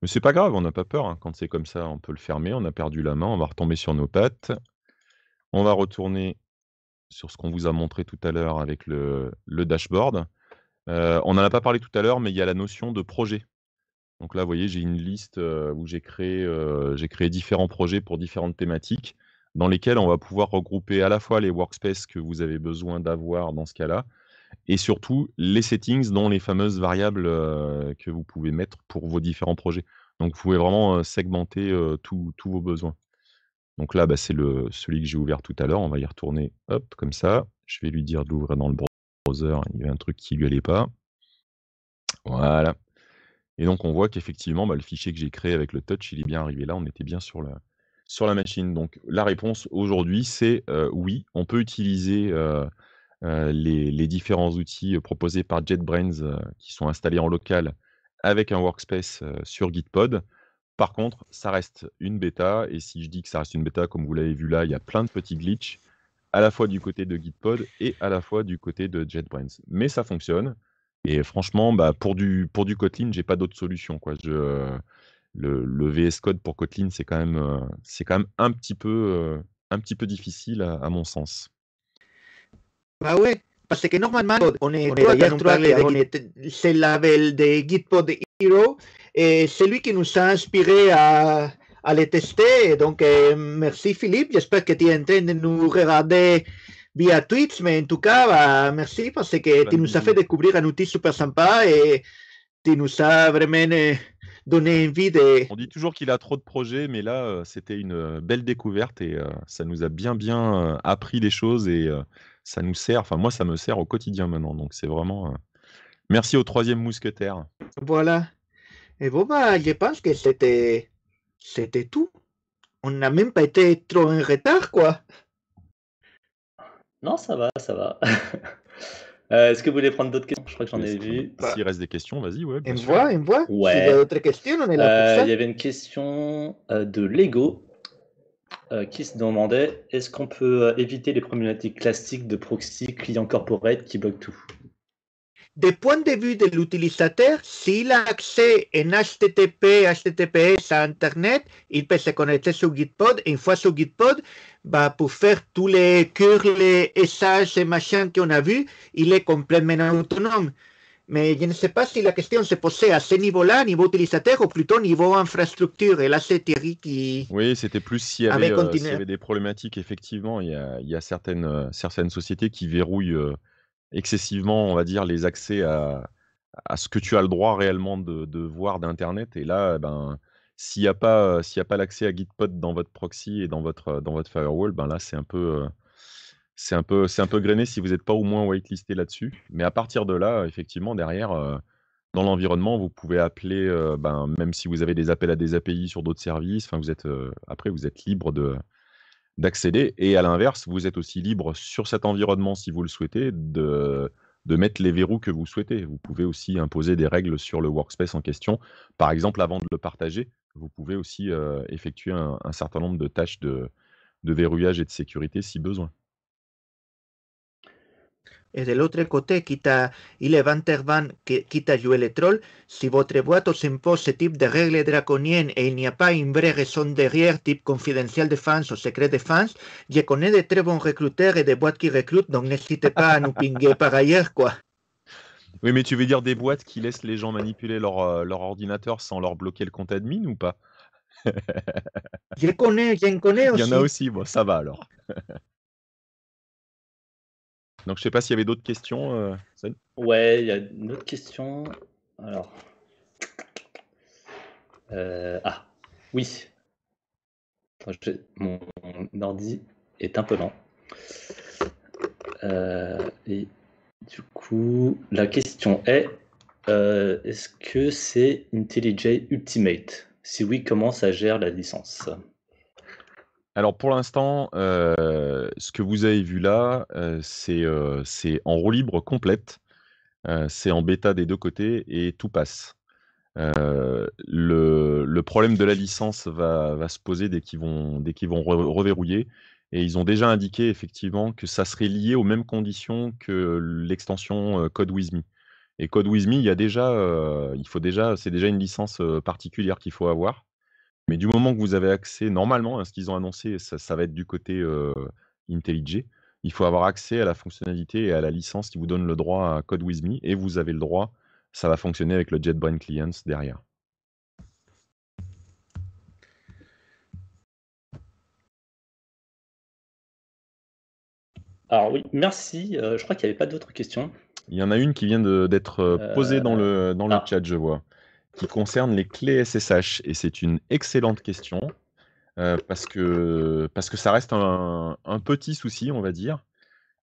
C: Mais c'est pas grave, on n'a pas peur. Hein. Quand c'est comme ça, on peut le fermer. On a perdu la main, on va retomber sur nos pattes. On va retourner sur ce qu'on vous a montré tout à l'heure avec le, dashboard. Euh, on n'en a pas parlé tout à l'heure, mais il y a la notion de projet. Donc là, vous voyez, j'ai une liste euh, où euh, j'ai créé, différents projets pour différentes thématiques dans lesquelles on va pouvoir regrouper à la fois les workspaces que vous avez besoin d'avoir dans ce cas-là, et surtout les settings, dont les fameuses variables que vous pouvez mettre pour vos différents projets. Donc vous pouvez vraiment segmenter tous vos besoins. Donc là, bah, c'est celui que j'ai ouvert tout à l'heure. On va y retourner, hop, comme ça. Je vais lui dire d'ouvrir dans le browser. Hein, il y avait un truc qui lui allait pas. Voilà. Et donc on voit qu'effectivement, bah, le fichier que j'ai créé avec le touch, il est bien arrivé là. On était bien sur la, machine. Donc la réponse aujourd'hui, c'est euh, oui, on peut utiliser euh, euh, les, différents outils proposés par JetBrains qui sont installés en local avec un workspace sur Gitpod. Par contre, ça reste une bêta, et si je dis que ça reste une bêta, comme vous l'avez vu là, il y a plein de petits glitches, à la fois du côté de Gitpod et à la fois du côté de JetBrains. Mais ça fonctionne, et franchement, bah, pour, du, pour du Kotlin, j'ai pas d'autre solution. Quoi. Je, le, VS Code pour Kotlin, c'est quand même, euh, c'est quand même un, petit peu, euh, un petit peu difficile à, mon sens.
B: Bah ouais, parce que normalement, on est, on est, de Gitpod et c'est lui qui nous a inspiré à, à les tester. donc, euh, merci Philippe. J'espère que tu es en train de nous regarder via Twitch, mais en tout cas, bah, merci parce que tu nous as fait découvrir un outil super sympa et tu nous as vraiment euh, donné envie
C: de. On dit toujours qu'il a trop de projets, mais là, euh, c'était une belle découverte et ça nous a bien, bien appris des choses et ça nous sert. Enfin, moi, ça me sert au quotidien maintenant, donc c'est vraiment. Merci au troisième mousquetaire.
B: Voilà. Et bon, bah, je pense que c'était, c'était tout. On n'a même pas été trop en retard, quoi.
A: Non, ça va, ça va. Euh, est-ce que vous voulez prendre d'autres questions Je crois que j'en ai vu. S'il bah. reste des questions, vas-y, ouais. Une voix,
B: une voix. Ouais. Euh, il y avait
A: une question euh, de Lego qui se demandait est-ce qu'on peut éviter les problématiques classiques de proxy client corporate qui bloquent tout du point de
B: vue de l'utilisateur, s'il a accès en HTTP, HTTPS à Internet, il peut se connecter sur Gitpod. une fois sur Gitpod, bah, pour faire tous les les SH et machins qu'on a vus, il est complètement autonome. Mais je ne sais pas si la question se posait à ce niveau-là, niveau utilisateur, ou plutôt niveau infrastructure. Et là, c'est Thierry
C: qui. Oui, c'était plus s'il y, avait, euh, des problématiques, effectivement. Il y a, certaines, euh, certaines sociétés qui verrouillent. Euh, excessivement, on va dire, les accès à, à ce que tu as le droit réellement de, de voir d'Internet. Et là, eh ben, s'il n'y a pas, euh, s'il a pas l'accès à Gitpod dans votre proxy et dans votre, dans votre firewall, ben là, c'est un peu, euh, c'est un peu, c'est un peu grainé si vous n'êtes pas au moins whitelisté là-dessus. Mais à partir de là, effectivement, derrière, euh, dans l'environnement, vous pouvez appeler, ben, même si vous avez des appels à des API sur d'autres services. Enfin, vous êtes, après, vous êtes libre de d'accéder. Et à l'inverse, vous êtes aussi libre sur cet environnement, si vous le souhaitez, de, de mettre les verrous que vous souhaitez. Vous pouvez aussi imposer des règles sur le workspace en question. Par exemple, avant de le partager, vous pouvez aussi euh, effectuer un, certain nombre de tâches de verrouillage et de sécurité si besoin
B: et de l'autre côté, quitte à Van, quitte à jouer le troll, si votre boîte s'impose ce type de règles draconiennes et il n'y a pas une vraie raison derrière, type confidentiel de fans ou secret de fans, je connais des très bons recruteurs et des boîtes qui recrutent, donc n'hésitez pas à nous pinguer par ailleurs, quoi.
C: Oui, mais tu veux dire des boîtes qui laissent les gens manipuler leur, euh, ordinateur sans leur bloquer le compte admin ou pas Je
B: connais, j'en connais aussi. Il y en a aussi,
C: bon, ça va alors. Donc je sais pas s'il y avait d'autres questions. Euh,
A: ouais, il y a une autre question. Alors. Euh, ah, oui. Mon... ordi est un peu lent. Euh, et du coup, la question est est-ce que c'est IntelliJ Ultimate Si oui, comment ça gère la licence
C: alors pour l'instant, euh, ce que vous avez vu là, euh, euh, c'est en roue libre complète. c'est en bêta des deux côtés et tout passe. le, problème de la licence va, se poser dès qu'ils vont, dès vont reverrouiller. Et ils ont déjà indiqué effectivement que ça serait lié aux mêmes conditions que l'extension Code With Et Code il y a déjà, déjà, c'est déjà une licence particulière qu'il faut avoir. Mais du moment que vous avez accès normalement à ce qu'ils ont annoncé, ça va être du côté, euh, IntelliJ. Il faut avoir accès à la fonctionnalité et à la licence qui vous donne le droit à Code et vous avez le droit ça va fonctionner avec le JetBrains Clients derrière.
A: Alors oui, merci, euh, je crois qu'il n'y avait pas d'autres questions.
C: Il y en a une qui vient d'être, euh, posée dans le dans le ah. chat, je vois qui concerne les clés SSH. Et c'est une excellente question euh, parce, que, parce que ça reste un, petit souci, on va dire.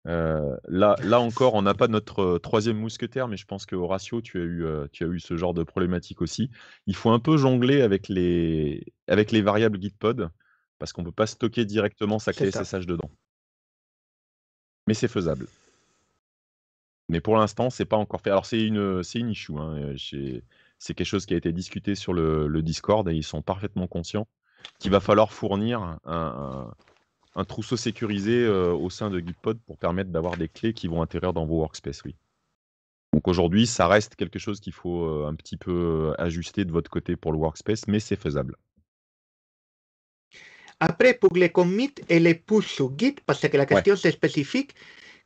C: Euh, là, là encore, on n'a pas notre euh, troisième mousquetaire, mais je pense qu'Horatio, ratio, tu as, eu, tu as eu ce genre de problématique aussi. Il faut un peu jongler avec les, avec les variables Gitpod parce qu'on ne peut pas stocker directement sa clé SSH dedans. Mais c'est faisable. Mais pour l'instant, c'est pas encore fait. Alors c'est une, une issue. Hein. C'est quelque chose qui a été discuté sur le, Discord et ils sont parfaitement conscients qu'il va falloir fournir un, trousseau sécurisé euh, au sein de GitPod pour permettre d'avoir des clés qui vont atterrir dans vos workspaces. Donc aujourd'hui, ça reste quelque chose qu'il faut euh, un petit peu euh, ajuster de votre côté pour le workspace, mais c'est faisable.
B: Après, pour les commits et les push sur Git, parce que la question c'est spécifique,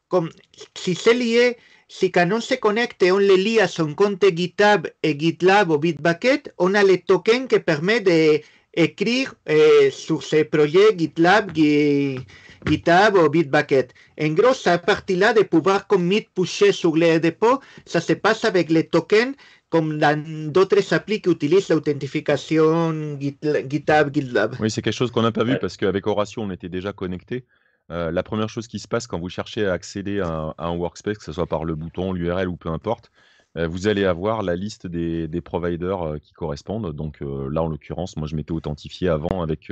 B: comme si c'est lié si Canon se connecte et on les lit à son compte GitHub et GitLab ou Bitbucket, on a le token qui permet d'écrire euh, sur ces projets GitLab, GitHub ou Bitbucket. En gros, ça partie-là de pouvoir commit pusher sur les dépôts, ça se passe avec les tokens comme dans d'autres applis qui utilisent l'authentification GitHub,
C: GitLab. Oui, c'est quelque chose qu'on n'a pas vu parce qu'avec Horatio, on était déjà connecté. Euh, la première chose qui se passe quand vous cherchez à accéder à un, workspace, que ce soit par le bouton, l'URL ou peu importe, euh, vous allez avoir la liste des, providers euh, qui correspondent. Donc là, en l'occurrence, moi, je m'étais authentifié avant avec,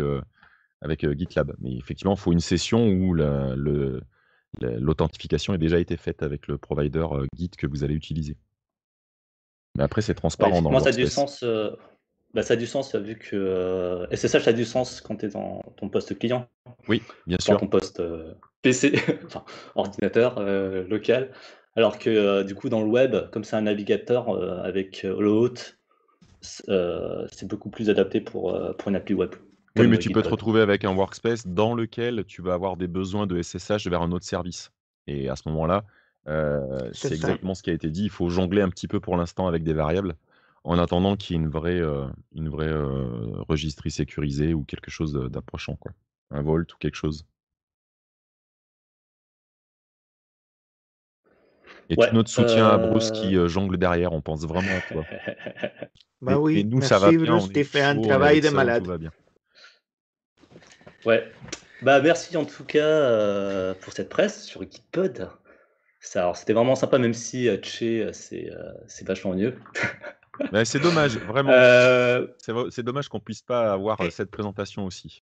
C: GitLab. Mais effectivement, il faut une session où l'authentification ait déjà été faite avec le provider Git que vous allez utiliser. Mais après, c'est transparent dans le a du
A: sens bah, ça a du sens vu que SSH euh, a du sens quand tu es dans ton poste client. Oui, bien sûr. Dans ton poste euh, PC, enfin ordinateur euh, local. Alors que du coup dans le web, comme c'est un navigateur avec HoloHot, c'est beaucoup plus adapté pour, pour une appli
C: web. Oui, mais tu peux te retrouver avec un workspace dans lequel tu vas avoir des besoins de SSH vers un autre service. Et à ce moment-là, c'est exactement ce qui a été dit. Il faut jongler un petit peu pour l'instant avec des variables en attendant qu'il y ait une vraie, euh, une vraie euh, registrie sécurisée ou quelque chose euh, d'approchant, quoi. Un volt ou quelque chose. Et tout notre soutien à Bruce qui jongle derrière, on pense vraiment à toi. bah oui, et nous, ça va bien, Bruce, fait un travail de malade. bien.
A: Ouais, bah merci en tout cas pour cette presse sur Geekpod. Ça, c'était vraiment sympa, même si Che c'est vachement mieux. c'est dommage, vraiment. Euh, c'est dommage qu'on puisse pas avoir euh,
C: cette présentation aussi.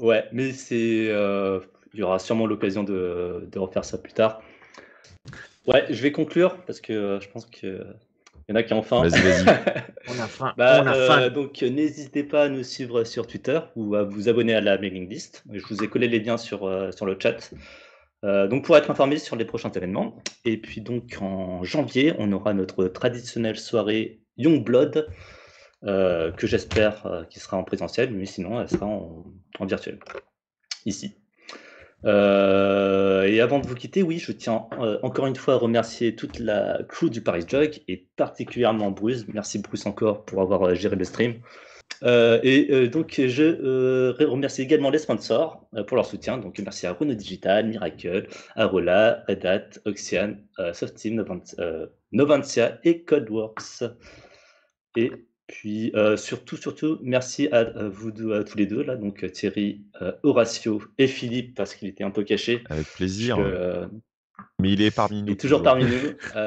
A: Ouais, mais c'est, euh, il y aura sûrement l'occasion de... refaire ça plus tard. Ouais, je vais conclure parce que je pense que il y en a qui ont faim. Vas-y, vas-y. on a faim. Bah, donc, n'hésitez pas à nous suivre sur Twitter ou à vous abonner à la mailing list. Je vous ai collé les liens sur, sur le chat. donc, pour être informé sur les prochains événements. Et puis, donc, en janvier, on aura notre traditionnelle soirée Youngblood, euh, que j'espère euh, qu'il sera en présentiel, mais sinon, elle sera en, virtuel, ici. Euh, et avant de vous quitter, oui, je tiens encore une fois à remercier toute la crew du Paris Jog et particulièrement Bruce. Merci Bruce encore pour avoir géré le stream. et donc, je remercie également les sponsors pour leur soutien. Donc, merci à Renault Digital, Miracle, Arola, Red Hat, Oxian, Soft Novantia et Codeworks. Et puis euh, surtout, surtout, merci à, vous à tous les deux, là, donc euh, Thierry, Horatio euh, Horacio et Philippe, parce qu'il était un peu caché. Avec plaisir. mais il est parmi nous. Il est toujours, parmi nous.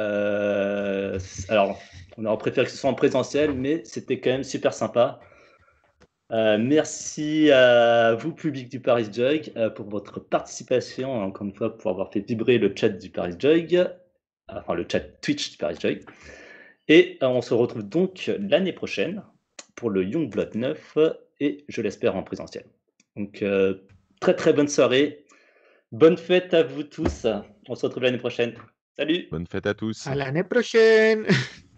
A: alors, on aurait préféré que ce soit en présentiel, mais c'était quand même super sympa. merci à vous, public du Paris Jug, pour votre participation, encore une fois, pour avoir fait vibrer le chat du Paris Jug, enfin le chat Twitch du Paris Jug. Et euh, on se retrouve donc l'année prochaine pour le Youngblood 9 et je l'espère en présentiel. Donc euh, très très bonne soirée, bonne fête à vous tous. On se retrouve l'année prochaine. Salut. Bonne fête à tous. À l'année prochaine.